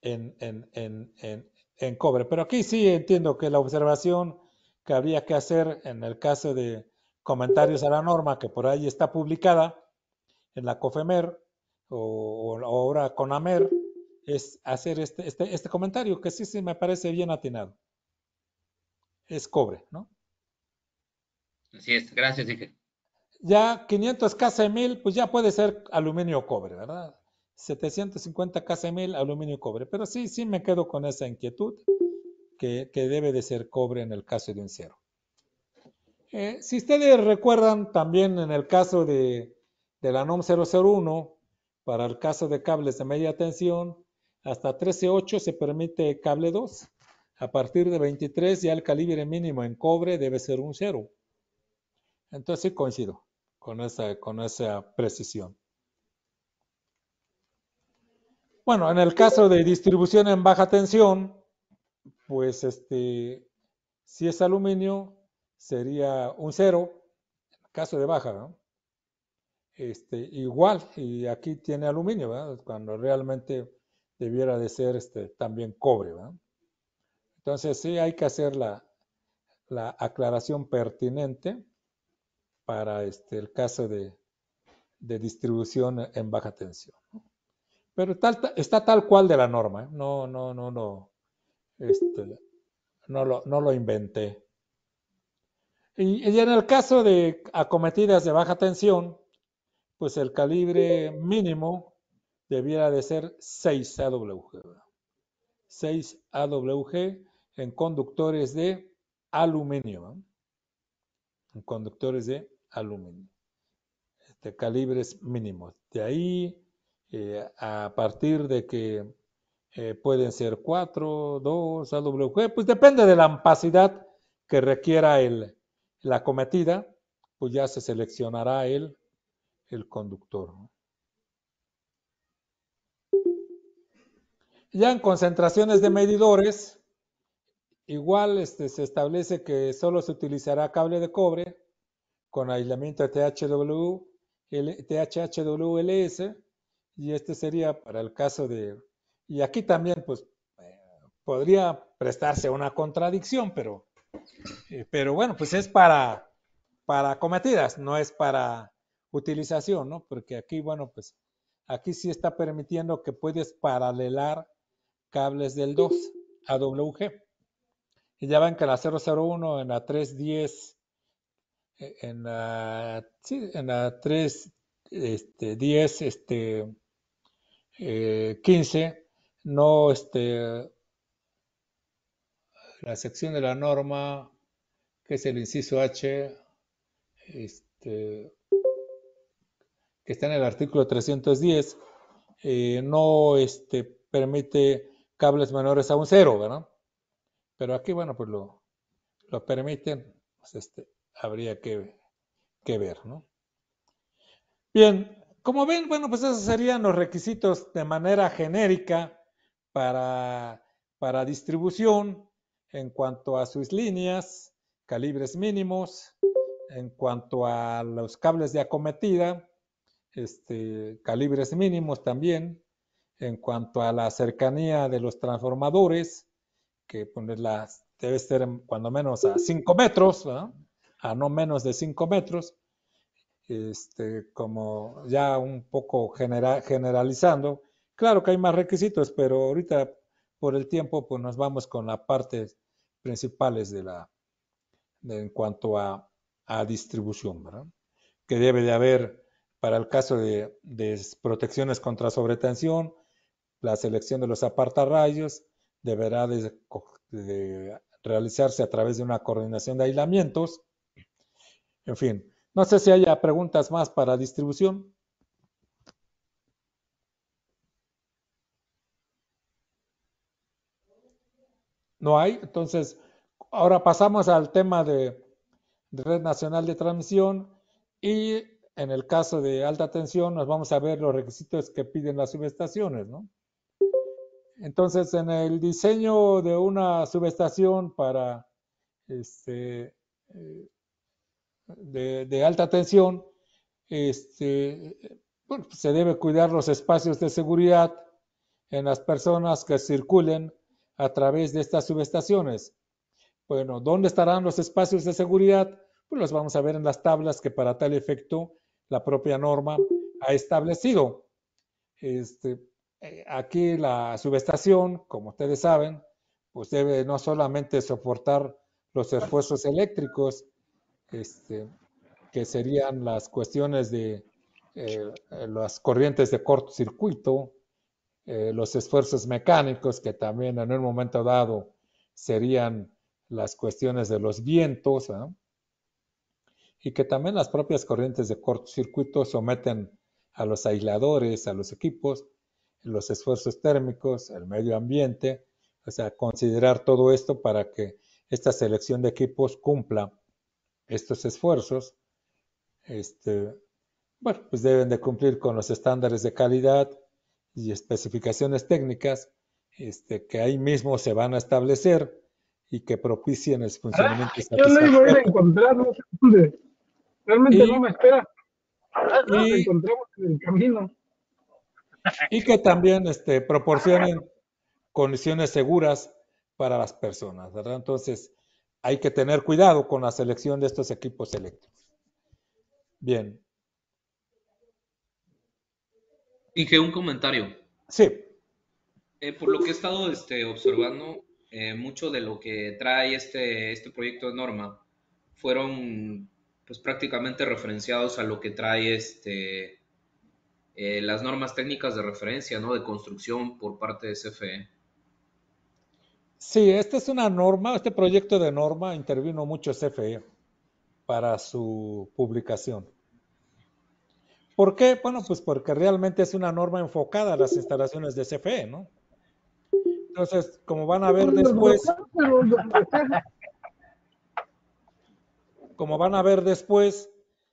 en, en, en, en cobre. Pero aquí sí entiendo que la observación que habría que hacer en el caso de comentarios a la norma, que por ahí está publicada en la COFEMER o, o ahora CONAMER, es hacer este, este, este comentario, que sí, sí me parece bien atinado. Es cobre, ¿no? Así es, gracias, Inge. Ya 500 casi mil pues ya puede ser aluminio o cobre, ¿verdad? 750 mil aluminio y cobre. Pero sí, sí me quedo con esa inquietud que, debe de ser cobre en el caso de un cero. Eh, si ustedes recuerdan también en el caso de, de la NOM 001, para el caso de cables de media tensión, hasta 13.8 se permite cable 2. A partir de 23 ya el calibre mínimo en cobre debe ser un cero. Entonces sí coincido con con esa precisión. Bueno, en el caso de distribución en baja tensión, pues este, si es aluminio, sería un cero, en el caso de baja, ¿no? Este, igual, y aquí tiene aluminio, ¿verdad? Cuando realmente debiera de ser este, también cobre, ¿verdad? Entonces sí hay que hacer la, aclaración pertinente para este, el caso de, de distribución en baja tensión. Pero está tal cual de la norma. ¿eh? No, no, no, no. Este, no, lo, inventé. Y, en el caso de acometidas de baja tensión, pues el calibre mínimo debiera de ser 6 AWG. 6 AWG en conductores de aluminio. En conductores de aluminio. calibres mínimos. De ahí eh, a partir de que eh, pueden ser 4, 2, AWG, pues depende de la ampacidad que requiera el, la cometida, pues ya se seleccionará el, el conductor. Ya en concentraciones de medidores, igual este, se establece que solo se utilizará cable de cobre con aislamiento THW, THHWLS y este sería para el caso de... Y aquí también, pues, eh, podría prestarse una contradicción, pero, eh, pero bueno, pues es para, para cometidas, no es para utilización, ¿no? Porque aquí, bueno, pues, aquí sí está permitiendo que puedes paralelar cables del 2 a WG. Y ya ven que la 001, en la 310, eh, en la, en la 310, este, este 15 eh, no este, la sección de la norma, que es el inciso H, este, que está en el artículo 310, eh, no este, permite cables menores a un cero, ¿verdad? Pero aquí, bueno, pues lo, lo permiten, pues este, habría que, que ver, ¿no? Bien, como ven, bueno, pues esos serían los requisitos de manera genérica para, distribución en cuanto a sus líneas, calibres mínimos, en cuanto a los cables de acometida, este, calibres mínimos también, en cuanto a la cercanía de los transformadores, que pues, debe ser cuando menos a 5 metros, a no menos de 5 metros, este, como ya un poco general generalizando. Claro que hay más requisitos, pero ahorita por el tiempo pues nos vamos con las partes principales de la, en cuanto a, a distribución, que debe de haber para el caso de, de protecciones contra sobretensión, la selección de los apartarrayos deberá de realizarse a través de una coordinación de aislamientos. En fin, no sé si haya preguntas más para distribución. No hay. Entonces, ahora pasamos al tema de, red nacional de transmisión y en el caso de alta tensión nos vamos a ver los requisitos que piden las subestaciones, ¿no? Entonces, en el diseño de una subestación para este, eh, de, alta tensión, este, se debe cuidar los espacios de seguridad en las personas que circulen a través de estas subestaciones. Bueno, ¿dónde estarán los espacios de seguridad? Pues los vamos a ver en las tablas que para tal efecto la propia norma ha establecido. Este, eh, aquí la subestación, como ustedes saben, pues debe no solamente soportar los esfuerzos eléctricos, este, que serían las cuestiones de eh, eh, las corrientes de cortocircuito, eh, los esfuerzos mecánicos, que también en un momento dado serían las cuestiones de los vientos, ¿ah? y que también las propias corrientes de cortocircuito someten a los aisladores, a los equipos, los esfuerzos térmicos, el medio ambiente, o sea, considerar todo esto para que esta selección de equipos cumpla estos esfuerzos, este, bueno, pues deben de cumplir con los estándares de calidad y especificaciones técnicas este, que ahí mismo se van a establecer y que propicien el funcionamiento. Ah, yo no iba a ir no sé dónde. Realmente y, no me espera. Ah, no, nos en el camino. Y que también este, proporcionen condiciones seguras para las personas, ¿verdad? Entonces, hay que tener cuidado con la selección de estos equipos eléctricos. Bien. Dije un comentario. Sí. Eh, por lo que he estado este, observando, eh, mucho de lo que trae este, este proyecto de norma fueron pues, prácticamente referenciados a lo que trae este, eh, las normas técnicas de referencia, ¿no? De construcción por parte de CFE. Sí, esta es una norma, este proyecto de norma intervino mucho CFE para su publicación. ¿Por qué? Bueno, pues porque realmente es una norma enfocada a las instalaciones de CFE, ¿no? Entonces, como van a ver pues, después, como van a ver después,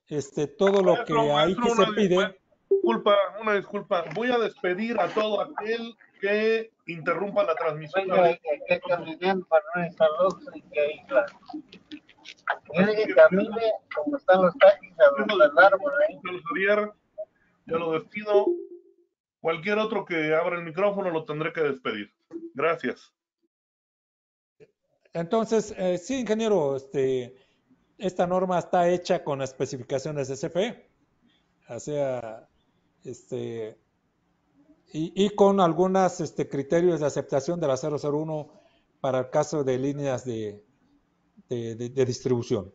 este, todo lo que ahí se pide. Disculpa, una disculpa. Voy a despedir a todo aquel que interrumpa la transmisión. Bueno, eh, eh, que, caminen para no estar loco y que ahí, claro. Quiere que camine como están los taxis los árboles. ¿eh? Javier, yo lo despido. Cualquier otro que abra el micrófono lo tendré que despedir. Gracias. Entonces, sí, ingeniero, este, esta norma está hecha con especificaciones SFE. E. O sea, este, y, con algunos este, criterios de aceptación de la 001 para el caso de líneas de, distribución.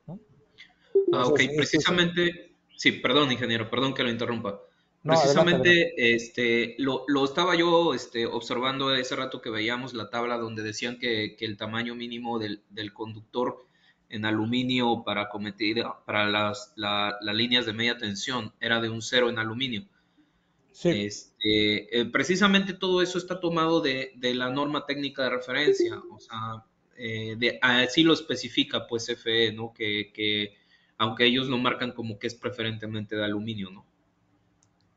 ah, ok, precisamente, sí, perdón ingeniero, perdón que lo interrumpa. precisamente este lo, estaba yo este, observando ese rato que veíamos la tabla donde decían que, el tamaño mínimo del, conductor en aluminio para cometer para las, la, las líneas de media tensión era de un cero en aluminio Sí. Este, eh, precisamente todo eso está tomado de, la norma técnica de referencia, o sea, eh, así lo especifica pues FE, ¿no? Que, aunque ellos lo marcan como que es preferentemente de aluminio, ¿no?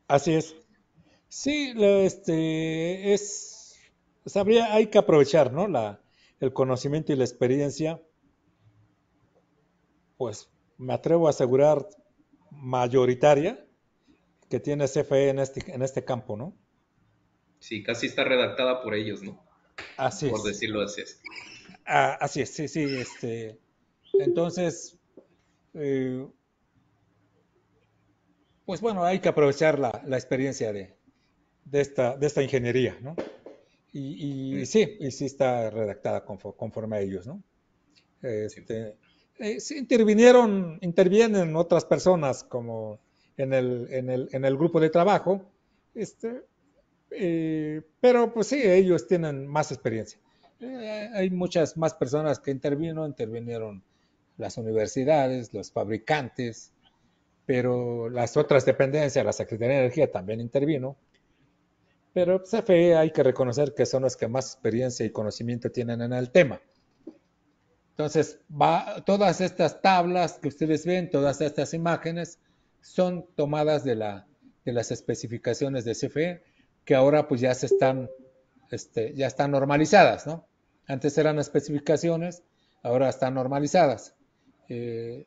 Así es. Sí, este, es, sabría, hay que aprovechar, ¿no? el conocimiento y la experiencia, pues me atrevo a asegurar mayoritaria que tiene CFE en este, en este campo, ¿no? Sí, casi está redactada por ellos, ¿no? Así por es. Por decirlo así. Ah, así es, sí, sí. Este, entonces, eh, pues bueno, hay que aprovechar la, experiencia de, esta, de esta ingeniería, ¿no? Y, sí. y sí está redactada conforme, a ellos, ¿no? Este, eh, sí intervinieron, intervienen otras personas como en el, en el, en el grupo de trabajo. Este, eh, pero pues sí, ellos tienen más experiencia. Eh, hay muchas más personas que intervino, intervinieron las universidades, los fabricantes, pero las otras dependencias, la Secretaría de Energía también intervino. Pero CFE pues, hay que reconocer que son los que más experiencia y conocimiento tienen en el tema. Entonces, va, todas estas tablas que ustedes ven, todas estas imágenes, son tomadas de, la, de las especificaciones de CFE que ahora pues ya se están, este, ya están normalizadas, ¿no? Antes eran especificaciones, ahora están normalizadas. Eh,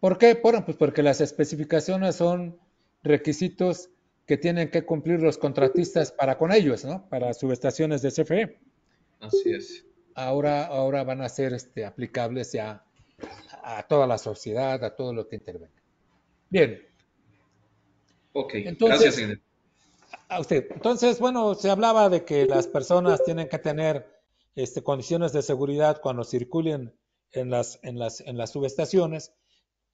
¿Por qué? pues porque las especificaciones son requisitos que tienen que cumplir los contratistas para con ellos, ¿no? Para subestaciones de CFE. Así es. Ahora, ahora van a ser este, aplicables ya a toda la sociedad, a todo lo que intervenga. Bien. Ok, Entonces, gracias, A usted. Entonces, bueno, se hablaba de que las personas tienen que tener este, condiciones de seguridad cuando circulen en las, subestaciones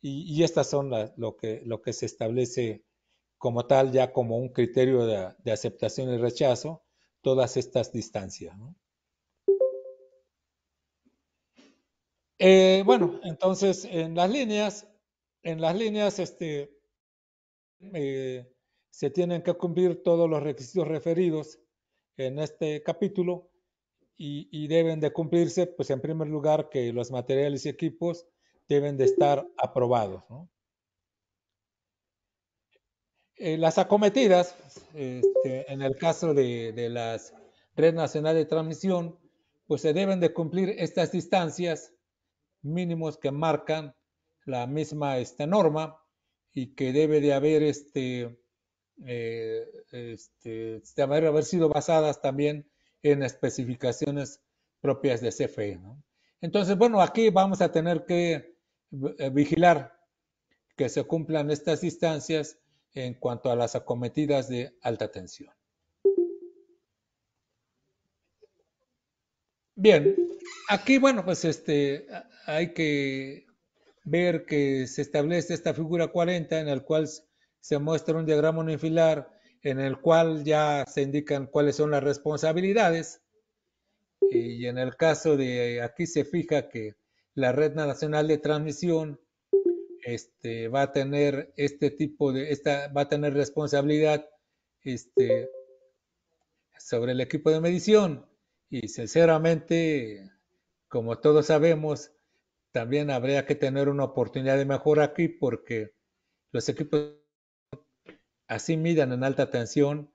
y, estas son lo, que, se establece como tal, ya como un criterio de, aceptación y rechazo, todas estas distancias. Eh, bueno, entonces en las líneas en las líneas este, eh, se tienen que cumplir todos los requisitos referidos en este capítulo y, deben de cumplirse, pues en primer lugar, que los materiales y equipos deben de estar aprobados. Eh, las acometidas, este, en el caso de, las redes nacionales de transmisión, pues se deben de cumplir estas distancias mínimos que marcan la misma esta norma y que debe de haber este, eh, este de haber, sido basadas también en especificaciones propias de CFE. Entonces, bueno, aquí vamos a tener que eh, vigilar que se cumplan estas distancias en cuanto a las acometidas de alta tensión. Bien, aquí, bueno, pues este, hay que ver que se establece esta figura 40 en el cual se muestra un diagrama unifilar en el cual ya se indican cuáles son las responsabilidades y en el caso de aquí se fija que la red nacional de transmisión este, va a tener este tipo de va a tener responsabilidad este, sobre el equipo de medición y sinceramente como todos sabemos también habría que tener una oportunidad de mejora aquí porque los equipos así midan en alta tensión,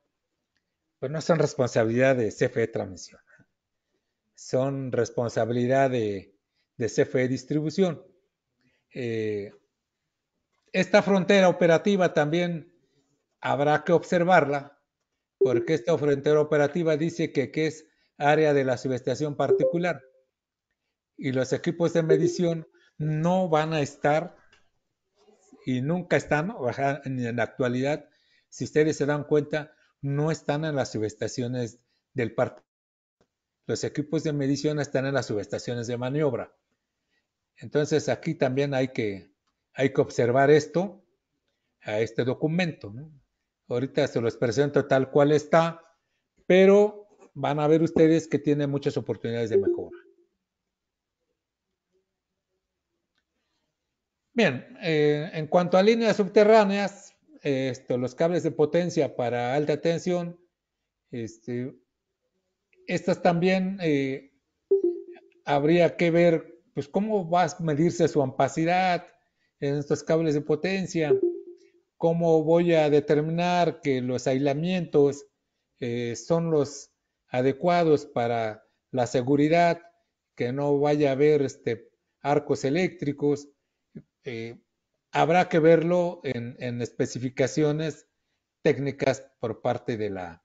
pues no son responsabilidad de CFE Transmisión, son responsabilidad de, CFE e Distribución. Eh, esta frontera operativa también habrá que observarla, porque esta frontera operativa dice que, que es área de la subestación particular y los equipos de medición no van a estar y nunca están, ni en la actualidad, si ustedes se dan cuenta, no están en las subestaciones del parque. Los equipos de medición están en las subestaciones de maniobra. Entonces aquí también hay que, hay que observar esto, a este documento. Ahorita se los presento tal cual está, pero van a ver ustedes que tiene muchas oportunidades de mejora. Bien, eh, en cuanto a líneas subterráneas, los cables de potencia para alta tensión, este, estas también eh, habría que ver pues, cómo va a medirse su ampacidad en estos cables de potencia, cómo voy a determinar que los aislamientos eh, son los adecuados para la seguridad, que no vaya a haber este, arcos eléctricos, eh, habrá que verlo en, especificaciones técnicas por parte de la,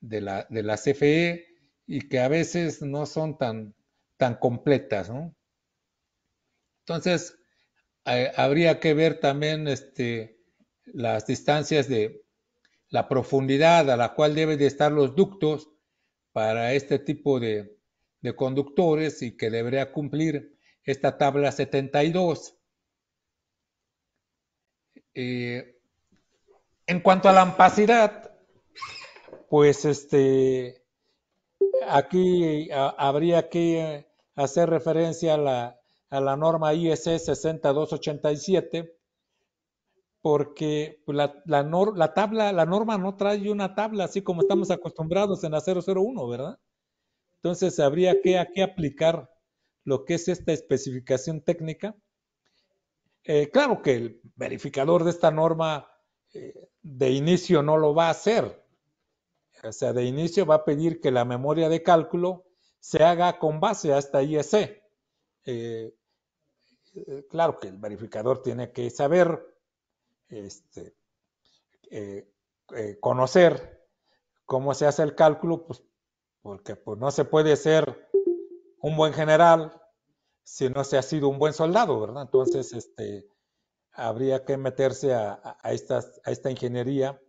de la, CFE e y que a veces no son tan, completas, Entonces, eh, habría que ver también este, las distancias de la profundidad a la cual deben de estar los ductos para este tipo de, de conductores y que debería cumplir esta tabla 72. Eh, en cuanto a la ampacidad, pues este, aquí habría que hacer referencia a la, norma ISE e 60287, porque la, tabla, la norma no trae una tabla así como estamos acostumbrados en la 001, ¿verdad? Entonces habría que aquí aplicar lo que es esta especificación técnica eh, claro que el verificador de esta norma eh, de inicio no lo va a hacer. O sea, de inicio va a pedir que la memoria de cálculo se haga con base a esta IEC. Eh, claro que el verificador tiene que saber, este, conocer cómo se hace el cálculo, pues, porque pues, no se puede ser un buen general si no se ha sido un buen soldado, ¿verdad? Entonces, este, habría que meterse a, esta ingeniería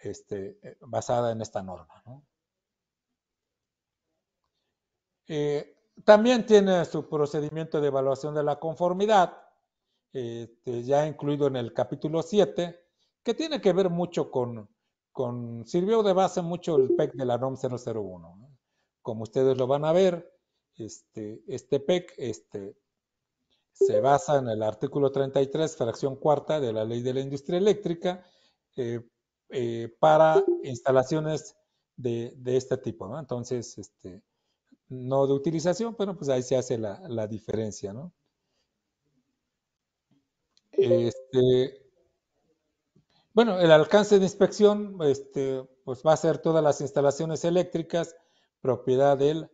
este, eh, basada en esta norma. Eh, también tiene su procedimiento de evaluación de la conformidad, este, ya incluido en el capítulo 7, que tiene que ver mucho con, sirvió de base mucho el PEC de la NOM 001. Como ustedes lo van a ver, este, este PEC este, se basa en el artículo 33, fracción cuarta de la Ley de la Industria Eléctrica eh, eh, para instalaciones de, este tipo, Entonces, este, no de utilización, pero pues ahí se hace la, diferencia, Este, bueno, el alcance de inspección este, pues va a ser todas las instalaciones eléctricas propiedad del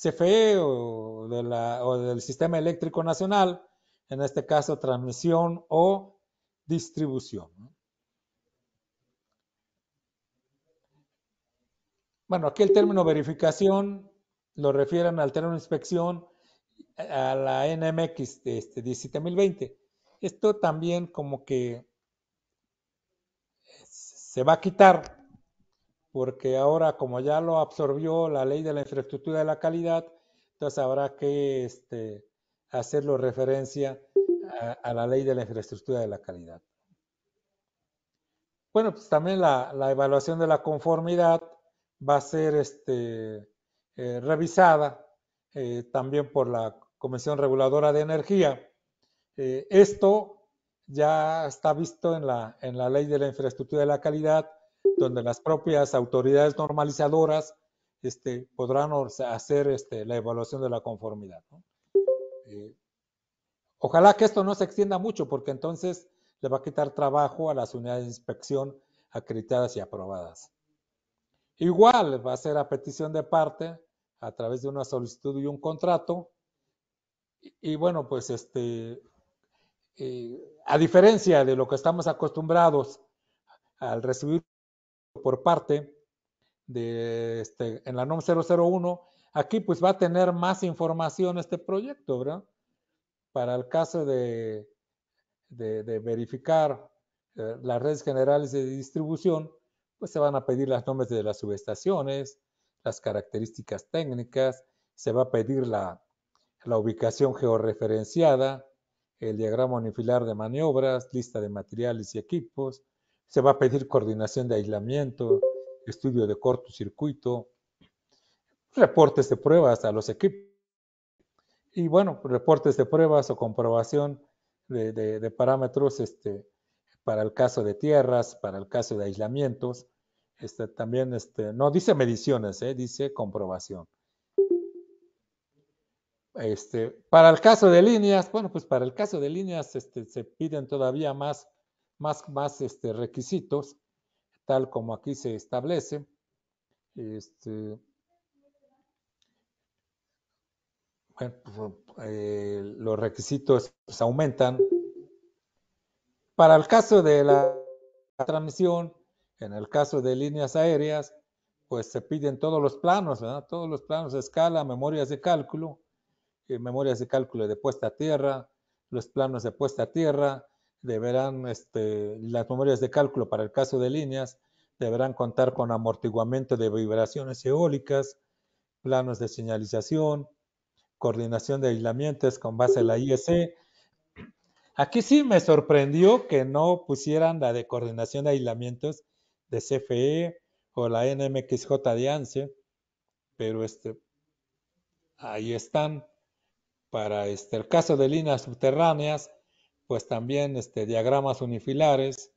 CFE o, del Sistema Eléctrico Nacional, en este caso transmisión o distribución. Bueno, aquí el término verificación lo refieren al término inspección eh, a la NMX de este 17020. Esto también como que se va a quitar porque ahora como ya lo absorbió la ley de la infraestructura de la calidad, entonces habrá que este, hacerlo referencia a, la ley de la infraestructura de la calidad. Bueno, pues también la, evaluación de la conformidad va a ser este, eh, revisada eh, también por la Comisión Reguladora de Energía. Eh, esto ya está visto en la, en la ley de la infraestructura de la calidad donde las propias autoridades normalizadoras este, podrán hacer este, la evaluación de la conformidad. Eh, ojalá que esto no se extienda mucho, porque entonces le va a quitar trabajo a las unidades de inspección acreditadas y aprobadas. Igual va a ser a petición de parte, a través de una solicitud y un contrato. Y, bueno, pues este, eh, a diferencia de lo que estamos acostumbrados al recibir por parte de este, en la NOM 001, aquí pues va a tener más información este proyecto, ¿verdad? Para el caso de, de, verificar eh, las redes generales de distribución, pues se van a pedir las nombres de las subestaciones, las características técnicas, se va a pedir la, la ubicación georreferenciada, el diagrama unifilar de maniobras, lista de materiales y equipos, se va a pedir coordinación de aislamiento, estudio de cortocircuito, reportes de pruebas a los equipos. Y bueno, reportes de pruebas o comprobación de, parámetros este, para el caso de tierras, para el caso de aislamientos. Este, también este, no dice mediciones, eh, dice comprobación. Este, para el caso de líneas, bueno, pues para el caso de líneas este, se piden todavía más más, este, requisitos, tal como aquí se establece. Este, pues, eh, los requisitos pues, aumentan. Para el caso de la transmisión, en el caso de líneas aéreas, pues se piden todos los planos, todos los planos de escala, memorias de cálculo, eh, memorias de cálculo de puesta a tierra, los planos de puesta a tierra, deberán, este, las memorias de cálculo para el caso de líneas deberán contar con amortiguamiento de vibraciones eólicas, planos de señalización, coordinación de aislamientos con base en la IEC. Aquí sí me sorprendió que no pusieran la de coordinación de aislamientos de CFE o la NMXJ de ANSE, pero este, ahí están. Para este, el caso de líneas subterráneas, pues también este, diagramas unifilares,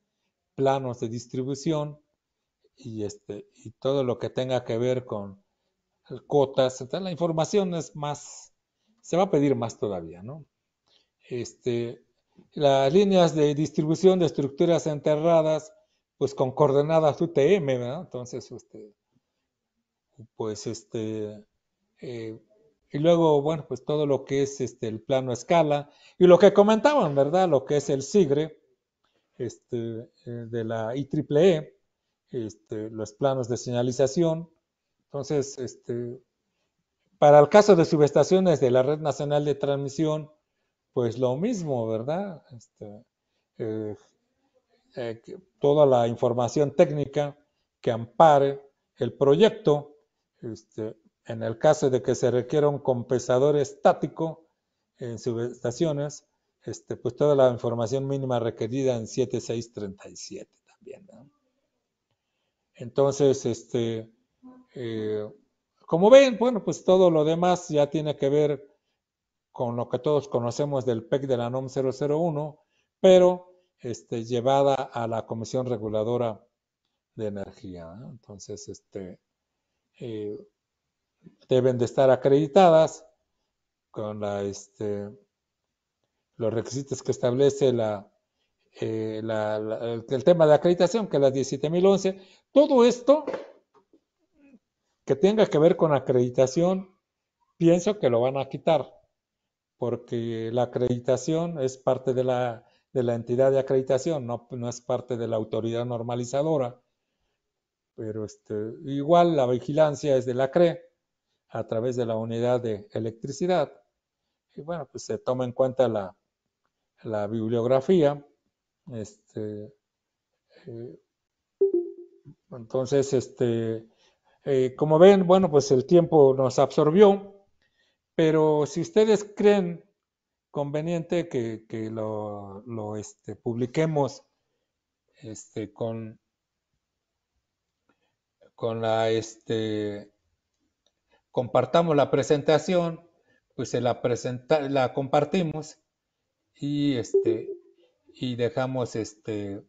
planos de distribución y, este, y todo lo que tenga que ver con cotas. la información es más, se va a pedir más todavía, ¿no? Este, las líneas de distribución de estructuras enterradas, pues con coordenadas UTM, ¿verdad? Entonces, este, pues este, eh, y luego, bueno, pues todo lo que es este, el plano escala y lo que comentaban, ¿verdad? Lo que es el SIGRE este, eh, de la IEEE, e, este, los planos de señalización. Entonces, este, para el caso de subestaciones de la Red Nacional de Transmisión, pues lo mismo, ¿verdad? Este, eh, eh, toda la información técnica que ampare el proyecto este, en el caso de que se requiera un compensador estático en subestaciones, este, pues toda la información mínima requerida en 7637 también. Entonces, este, eh, como ven, bueno, pues todo lo demás ya tiene que ver con lo que todos conocemos del PEC de la NOM 001, pero este, llevada a la Comisión Reguladora de Energía. Entonces, este, eh, deben de estar acreditadas con la, este, los requisitos que establece eh, el, tema de acreditación, que es la 17.011. Todo esto que tenga que ver con acreditación, pienso que lo van a quitar, porque la acreditación es parte de la, entidad de acreditación, no, no es parte de la autoridad normalizadora. Pero este, igual la vigilancia es de la CRE a través de la unidad de electricidad. Y bueno, pues se toma en cuenta la, bibliografía. Este, eh, entonces, este, eh, como ven, bueno, pues el tiempo nos absorbió, pero si ustedes creen conveniente que, lo, este, publiquemos este, con, con la este, compartamos la presentación, pues se la, presenta, la compartimos y, este, y dejamos este,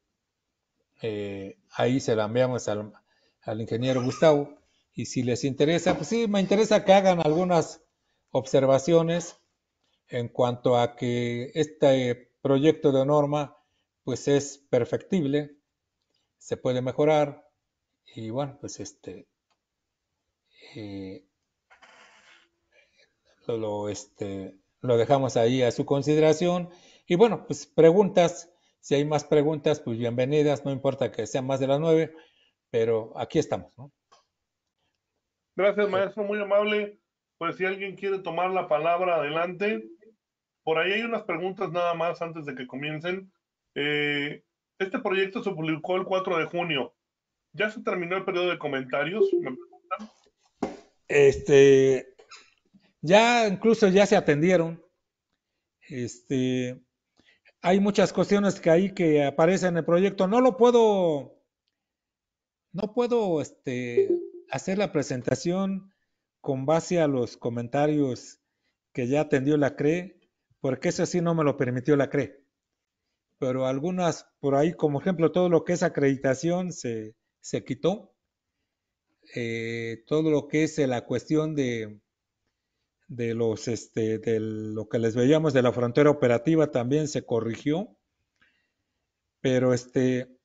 eh, ahí se la enviamos al, ingeniero Gustavo. Y si les interesa, pues sí, me interesa que hagan algunas observaciones en cuanto a que este proyecto de norma, pues es perfectible, se puede mejorar y bueno, pues este, eh, lo, este, lo dejamos ahí a su consideración. Y bueno, pues preguntas, si hay más preguntas, pues bienvenidas, no importa que sean más de las nueve, pero aquí estamos. Gracias, maestro, muy amable. Pues si alguien quiere tomar la palabra, adelante. Por ahí hay unas preguntas nada más antes de que comiencen. Eh, este proyecto se publicó el 4 de junio. ¿Ya se terminó el periodo de comentarios? ¿Me preguntan? Este, ya incluso ya se atendieron. Este, hay muchas cuestiones que ahí que aparecen en el proyecto. No lo puedo, no puedo este, hacer la presentación con base a los comentarios que ya atendió la CRE, porque eso sí no me lo permitió la CRE. Pero algunas por ahí, como ejemplo, todo lo que es acreditación se, quitó. Eh, todo lo que es la cuestión de de los este, de lo que les veíamos de la frontera operativa también se corrigió. Pero este,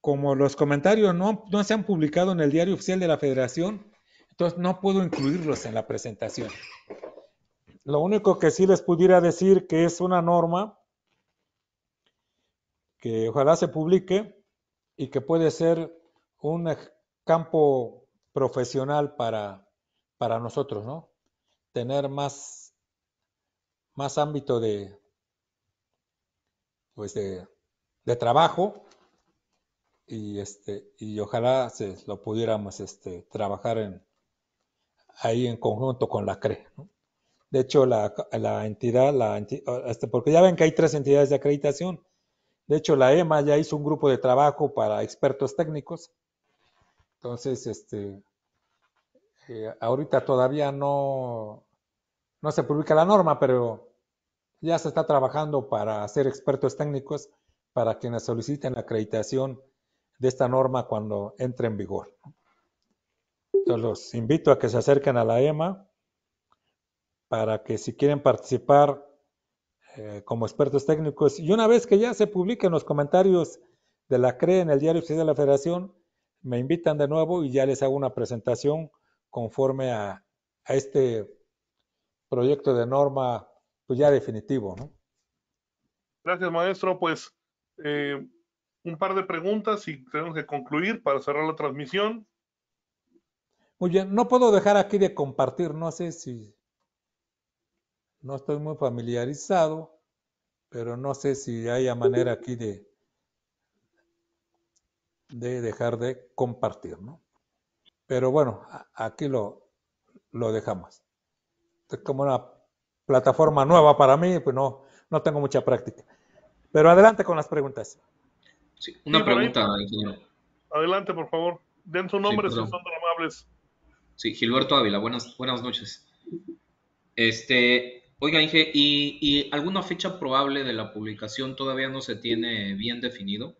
como los comentarios no, no se han publicado en el diario oficial de la federación, entonces no puedo incluirlos en la presentación. Lo único que sí les pudiera decir que es una norma que ojalá se publique y que puede ser un campo profesional para para nosotros, ¿no? Tener más, más ámbito de, pues de, trabajo y, este, y ojalá lo pudiéramos este, trabajar en, ahí en conjunto con la CRE. De hecho, la, entidad, este, porque ya ven que hay tres entidades de acreditación. De hecho, la EMA ya hizo un grupo de trabajo para expertos técnicos. Entonces, este, eh, ahorita todavía no, no se publica la norma, pero ya se está trabajando para hacer expertos técnicos para quienes soliciten la acreditación de esta norma cuando entre en vigor. Entonces los invito a que se acerquen a la EMA para que si quieren participar eh, como expertos técnicos y una vez que ya se publiquen los comentarios de la CRE en el Diario Oficial de la Federación, me invitan de nuevo y ya les hago una presentación conforme a, este proyecto de norma pues, ya definitivo. ¿no? Gracias, maestro. Pues eh, un par de preguntas y tenemos que concluir para cerrar la transmisión. Muy bien, no puedo dejar aquí de compartir, no sé si no estoy muy familiarizado, pero no sé si haya manera aquí de, de dejar de compartir, ¿no? Pero bueno, aquí lo, dejamos. Es como una plataforma nueva para mí, pues no, no tengo mucha práctica. Pero adelante con las preguntas. Sí, una pregunta, ingeniero. Adelante, por favor. Den su nombre si son tan amables. Sí, Gilberto Ávila, buenas, buenas noches. Este, oiga, Inge, ¿y, alguna fecha probable de la publicación todavía no se tiene bien definido?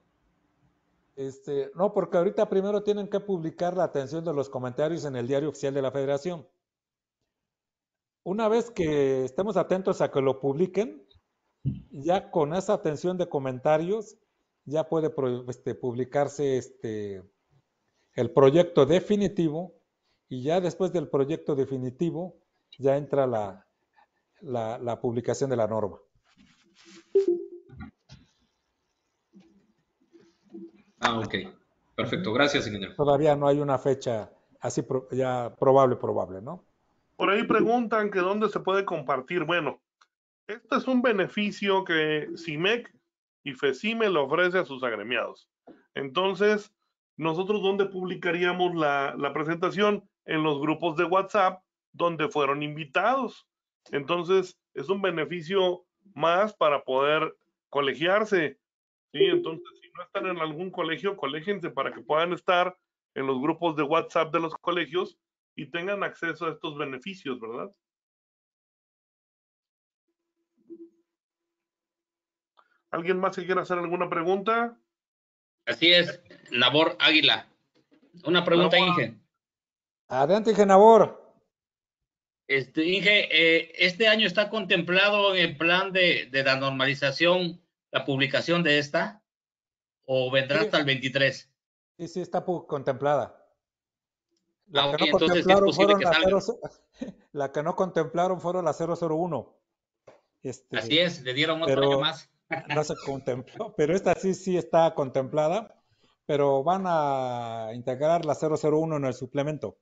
Este, no, porque ahorita primero tienen que publicar la atención de los comentarios en el diario oficial de la federación. Una vez que estemos atentos a que lo publiquen, ya con esa atención de comentarios, ya puede este, publicarse este, el proyecto definitivo y ya después del proyecto definitivo ya entra la publicación de la norma. Ah, ok. Perfecto. Gracias, señor. Todavía no hay una fecha así ya probable, probable, ¿no? Por ahí preguntan que dónde se puede compartir. Bueno, este es un beneficio que CIMEC y FECIME le ofrece a sus agremiados. Entonces, nosotros dónde publicaríamos la, la presentación? En los grupos de WhatsApp donde fueron invitados. Entonces, es un beneficio más para poder colegiarse. ¿sí? Entonces, no están en algún colegio, coléjense para que puedan estar en los grupos de WhatsApp de los colegios y tengan acceso a estos beneficios, ¿verdad? ¿Alguien más que quiera hacer alguna pregunta? Así es, Nabor Águila. Una pregunta, Inge. Adelante, Inge Nabor. Este, Inge, eh, este año está contemplado en el plan de la normalización la publicación de esta? ¿O vendrá hasta el 23? Sí, sí, está contemplada. La, que, no contemplaron fueron la, 001. Este, Así es, le dieron otro año más. *laughs* no se contempló, pero esta sí, sí está contemplada, pero van a integrar la 001 en el suplemento.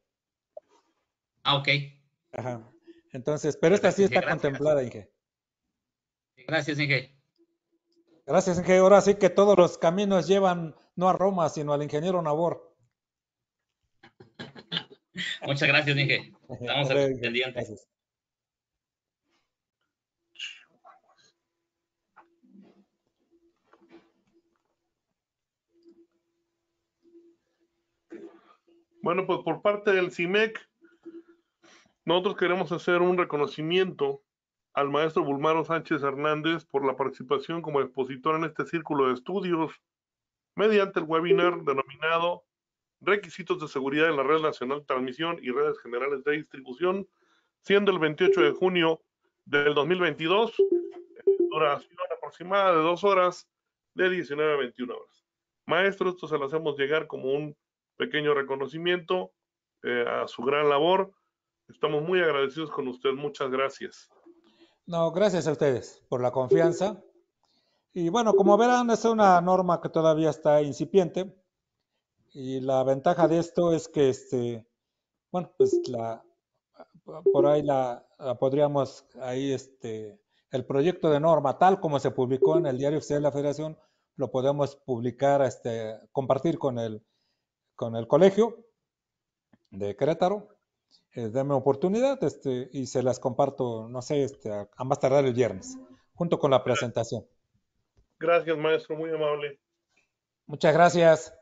Ah, ok. Entonces, pero esta sí está contemplada, Inge. Gracias, Inge. Gracias, ingeniero. Ahora sí que todos los caminos llevan no a Roma, sino al ingeniero Nabor. Muchas gracias, Inge. Estamos pendientes. Bueno, pues por parte del CIMEC, e nosotros queremos hacer un reconocimiento al maestro Bulmaro Sánchez Hernández por la participación como expositor en este círculo de estudios mediante el webinar denominado Requisitos de seguridad en la Red Nacional de Transmisión y Redes Generales de Distribución, siendo el 28 de junio del 2022, duración aproximada de dos horas, de 19 a 21 horas. Maestro, esto se lo hacemos llegar como un pequeño reconocimiento eh, a su gran labor. Estamos muy agradecidos con usted. Muchas gracias. No, gracias a ustedes por la confianza. Y bueno, como verán, es una norma que todavía está incipiente. Y la ventaja de esto es que, este, bueno, pues la, por ahí la, podríamos, ahí este, el proyecto de norma, tal como se publicó en el Diario Oficial de la Federación, lo podemos publicar, este, compartir con el, con el colegio de Querétaro eh, oportunidad este, y se las comparto, no sé, este, a, más tardar el viernes, junto con la presentación. Gracias, maestro, muy amable. Muchas gracias.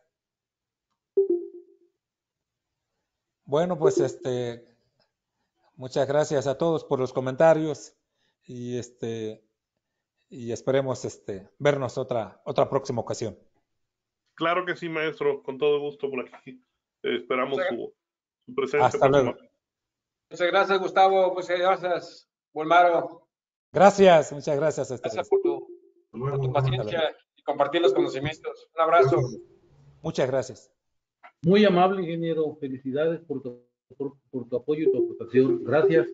Bueno, pues este, muchas gracias a todos por los comentarios y este y esperemos este vernos otra otra próxima ocasión. Claro que sí, maestro, con todo gusto por aquí. esperamos su, su presencia. Hasta luego. Muchas pues, eh, gracias, Gustavo. Muchas pues, eh, gracias, Bulmaro. Gracias, muchas gracias a Gracias por tu, paciencia y compartir los conocimientos. Un abrazo. Muchas gracias. Muy amable, ingeniero. Felicidades por por tu apoyo y tu aportación. Gracias.